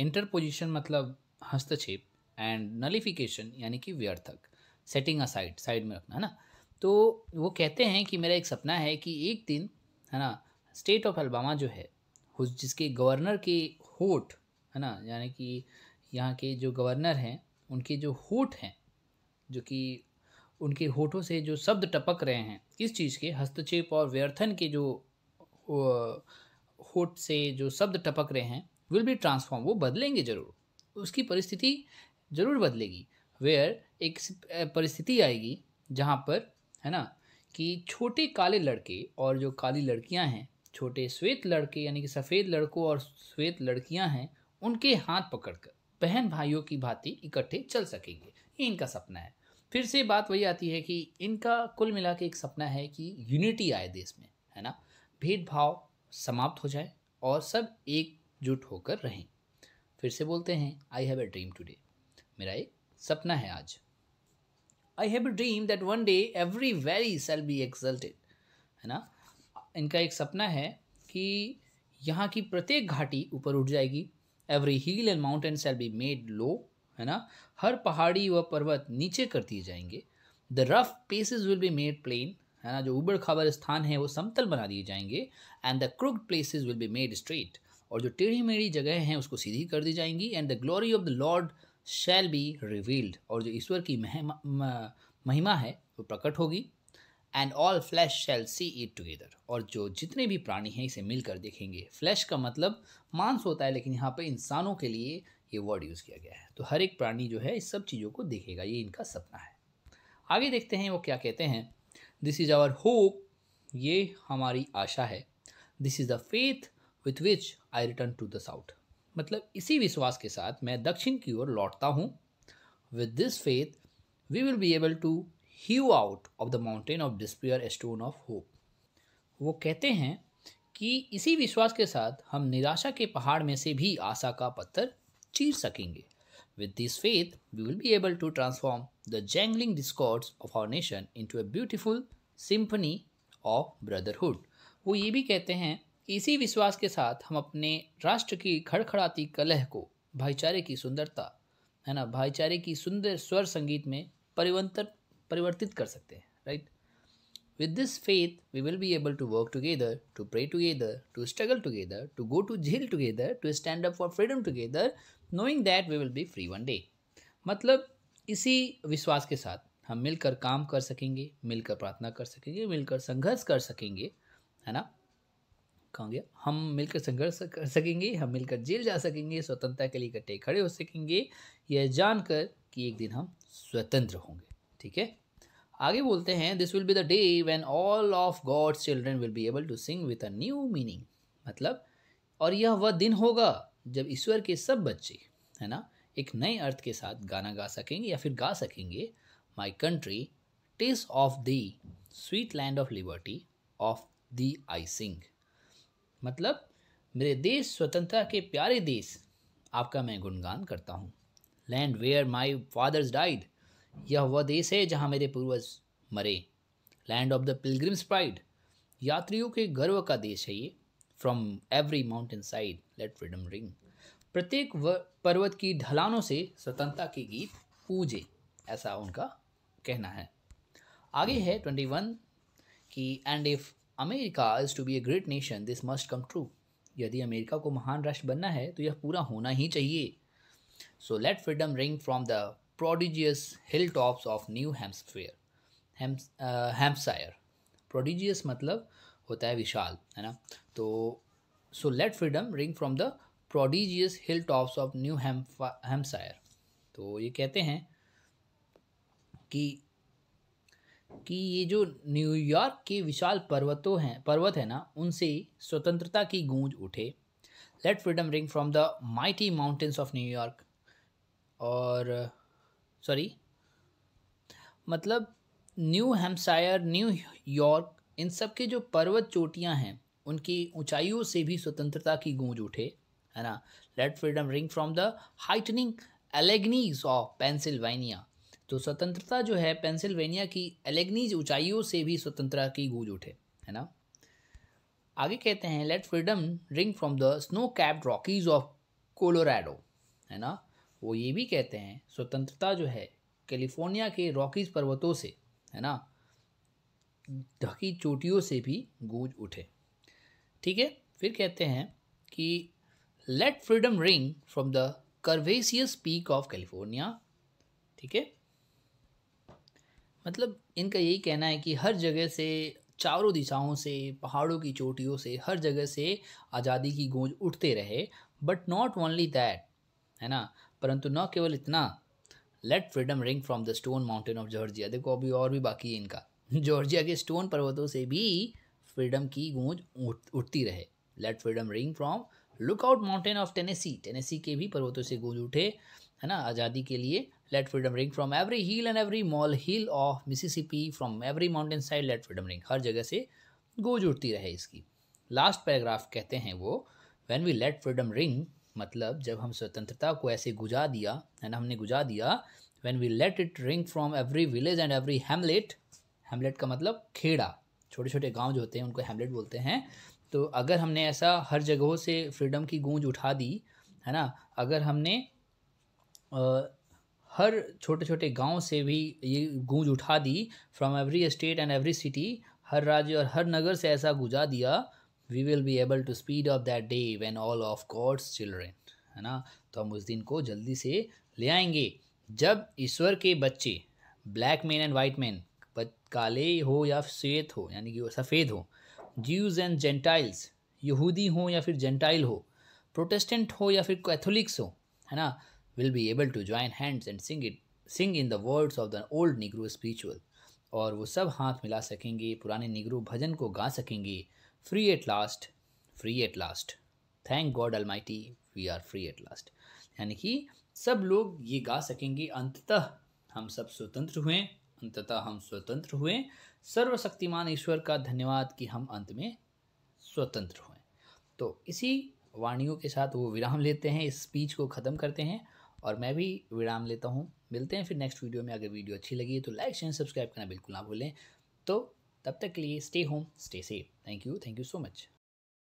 interposition मतलब हस्तक्षेप and nullification यानी कि व्यर्थक सेटिंग अ साइड साइड में रखना है ना तो वो कहते हैं कि मेरा एक सपना है कि एक दिन है ना स्टेट ऑफ अलबामा जो है जिसके गवर्नर के होठ है ना यानी कि यहाँ के जो गवर्नर हैं उनके जो होठ हैं जो कि उनके होठों से जो शब्द टपक रहे हैं किस चीज़ के हस्तक्षेप और व्यर्थन के जो होठ से जो शब्द टपक रहे हैं विल बी ट्रांसफॉर्म वो बदलेंगे ज़रूर उसकी परिस्थिति ज़रूर बदलेगी वेयर एक परिस्थिति आएगी जहाँ पर है ना कि छोटे काले लड़के और जो काली लड़कियां हैं छोटे श्वेत लड़के यानी कि सफ़ेद लड़कों और श्वेत लड़कियां हैं उनके हाथ पकड़कर बहन भाइयों की भांति इकट्ठे चल सकेंगे ये इनका सपना है फिर से बात वही आती है कि इनका कुल मिला के एक सपना है कि यूनिटी आए देश में है ना भेदभाव समाप्त हो जाए और सब एकजुट होकर रहें फिर से बोलते हैं I have a dream today मेरा एक सपना है आज I have dream that one day every valley shall be exalted है ना इनका एक सपना है कि यहाँ की प्रत्येक घाटी ऊपर उठ जाएगी every hill and mountain shall be made low है ना हर पहाड़ी व पर्वत नीचे कर दिए जाएंगे the rough places will be made plain है ना जो उबड़ खाबड़ स्थान है वो समतल बना दिए जाएंगे and the crook places will be made straight और जो टेढ़ी मेढ़ी जगह हैं उसको सीधी कर दी जाएंगी and the glory of the Lord shall be revealed और जो ईश्वर की महिमा है वो प्रकट होगी and all flesh shall see it together और जो जितने भी प्राणी हैं इसे मिलकर देखेंगे फ्लैश का मतलब मांस होता है लेकिन यहाँ पर इंसानों के लिए ये वर्ड यूज़ किया गया है तो हर एक प्राणी जो है इस सब चीज़ों को देखेगा ये इनका सपना है आगे देखते हैं वो क्या कहते हैं दिस इज़ आवर होप ये हमारी आशा है this is the faith with which I return to the South मतलब इसी विश्वास के साथ मैं दक्षिण की ओर लौटता हूँ with this faith we will be able to hew out of the mountain of despair stone of hope वो कहते हैं कि इसी विश्वास के साथ हम निराशा के पहाड़ में से भी आशा का पत्थर चीर सकेंगे with this faith we will be able to transform the jangling discords of our nation into a beautiful symphony of brotherhood वो ये भी कहते हैं इसी विश्वास के साथ हम अपने राष्ट्र की खड़खड़ाती कलह को भाईचारे की सुंदरता है ना भाईचारे की सुंदर स्वर संगीत में परिवर्तन परिवर्तित कर सकते हैं right with this faith we will be able to work together to pray together to struggle together to go to jail together to stand up for freedom together knowing that we will be free one day मतलब इसी विश्वास के साथ हम मिलकर काम कर सकेंगे मिलकर प्रार्थना कर सकेंगे मिलकर संघर्ष कर सकेंगे है ना कहाँ गया हम मिलकर संघर्ष कर सकेंगे हम मिलकर जेल जा सकेंगे स्वतंत्रता के लिए इकट्ठे खड़े हो सकेंगे यह जानकर कि एक दिन हम स्वतंत्र होंगे ठीक है आगे बोलते हैं this will be the day when all of God's children will be able to sing with a new meaning मतलब और यह वह दिन होगा जब ईश्वर के सब बच्चे है ना एक नए अर्थ के साथ गाना गा सकेंगे या फिर गा सकेंगे my country test of the sweet land of liberty of the आई सिंग मतलब मेरे देश स्वतंत्रता के प्यारे देश आपका मैं गुणगान करता हूँ land where my fathers died यह वह देश है जहाँ मेरे पूर्वज मरे land of the pilgrims' pride यात्रियों के गर्व का देश है ये from every mountainside let freedom ring प्रत्येक पर्वत की ढलानों से स्वतंत्रता के गीत पूजे ऐसा उनका कहना है आगे है ट्वेंटी वन की and if America is to be a great nation this must come true यदि अमेरिका को महान राष्ट्र बनना है तो यह पूरा होना ही चाहिए so let freedom ring from the prodigious hilltops of New Hampshire Hampshire prodigious मतलब होता है विशाल है ना तो so let freedom ring from the prodigious hilltops of New Hampshire तो ये कहते हैं कि कि ये जो न्यूयॉर्क के विशाल पर्वतों हैं पर्वत है ना उनसे स्वतंत्रता की गूंज उठे let freedom ring from the mighty mountains of New York और सॉरी मतलब न्यू हेम्पशायर न्यू यॉर्क इन सब के जो पर्वत चोटियां हैं उनकी ऊंचाइयों से भी स्वतंत्रता की गूंज उठे है ना let freedom ring from the heightening Alleghenies of Pennsylvania तो स्वतंत्रता जो है पेंसिल्वेनिया की एलेग्नीज ऊंचाइयों से भी स्वतंत्रता की गूंज उठे है ना आगे कहते हैं let freedom ring from the snow capped Rockies of Colorado है ना वो ये भी कहते हैं स्वतंत्रता जो है कैलिफोर्निया के रॉकीज पर्वतों से है ना ढकी चोटियों से भी गूंज उठे ठीक है फिर कहते हैं कि let freedom ring from the curvaceous peak of California ठीक है मतलब इनका यही कहना है कि हर जगह से चारों दिशाओं से पहाड़ों की चोटियों से हर जगह से आज़ादी की गूंज उठते रहे बट नॉट ओनली दैट है ना परंतु न केवल इतना let freedom ring from the Stone Mountain of Georgia देखो अभी और भी बाकी है इनका जॉर्जिया <laughs> के स्टोन पर्वतों से भी फ्रीडम की गूंज उठ उठती रहे let freedom ring from Lookout Mountain of Tennessee Tennessee के भी पर्वतों से गूंज उठे है ना आज़ादी के लिए let freedom ring from every hill and every mole hill of Mississippi from every mountainside let freedom ring हर जगह से गूंज उठती रहे इसकी लास्ट पैराग्राफ कहते हैं वो when we let freedom ring मतलब जब हम स्वतंत्रता को ऐसे गुजा दिया है ना हमने गुजा दिया when we let it ring from every village and every hamlet hamlet का मतलब खेड़ा छोटे छोटे गांव जो होते हैं उनको हेमलेट बोलते हैं तो अगर हमने ऐसा हर जगहों से फ्रीडम की गूंज उठा दी है ना अगर हमने हर छोटे छोटे गांव से भी ये गूंज उठा दी from every state and every city हर राज्य और हर नगर से ऐसा गुजा दिया we will be able to speed of that day when all of God's children है ना तो हम उस दिन को जल्दी से ले आएंगे जब ईश्वर के बच्चे black man and white man काले हो या श्वेत हो यानी कि सफ़ेद हो ज्यूज एंड जेंटाइल्स यहूदी हो या फिर जेंटाइल हो प्रोटेस्टेंट हो या फिर कैथोलिक्स हो है ना will be able to join hands and sing it sing in the words of the old Negro spiritual और वो सब हाथ मिला सकेंगे पुराने निगरू भजन को गा सकेंगे free at last free at last thank God almighty we are free at last यानी कि सब लोग ये गा सकेंगे अंततः हम सब स्वतंत्र हुए अंततः हम स्वतंत्र हुए सर्वशक्तिमान ईश्वर का धन्यवाद कि हम अंत में स्वतंत्र हुए तो इसी वाणियों के साथ वो विराम लेते हैं इस स्पीच को ख़त्म करते हैं और मैं भी विराम लेता हूँ मिलते हैं फिर नेक्स्ट वीडियो में अगर वीडियो अच्छी लगी तो लाइक शेयर सब्सक्राइब करना बिल्कुल ना भूलें तो तब तक के लिए stay home stay safe thank you thank you so much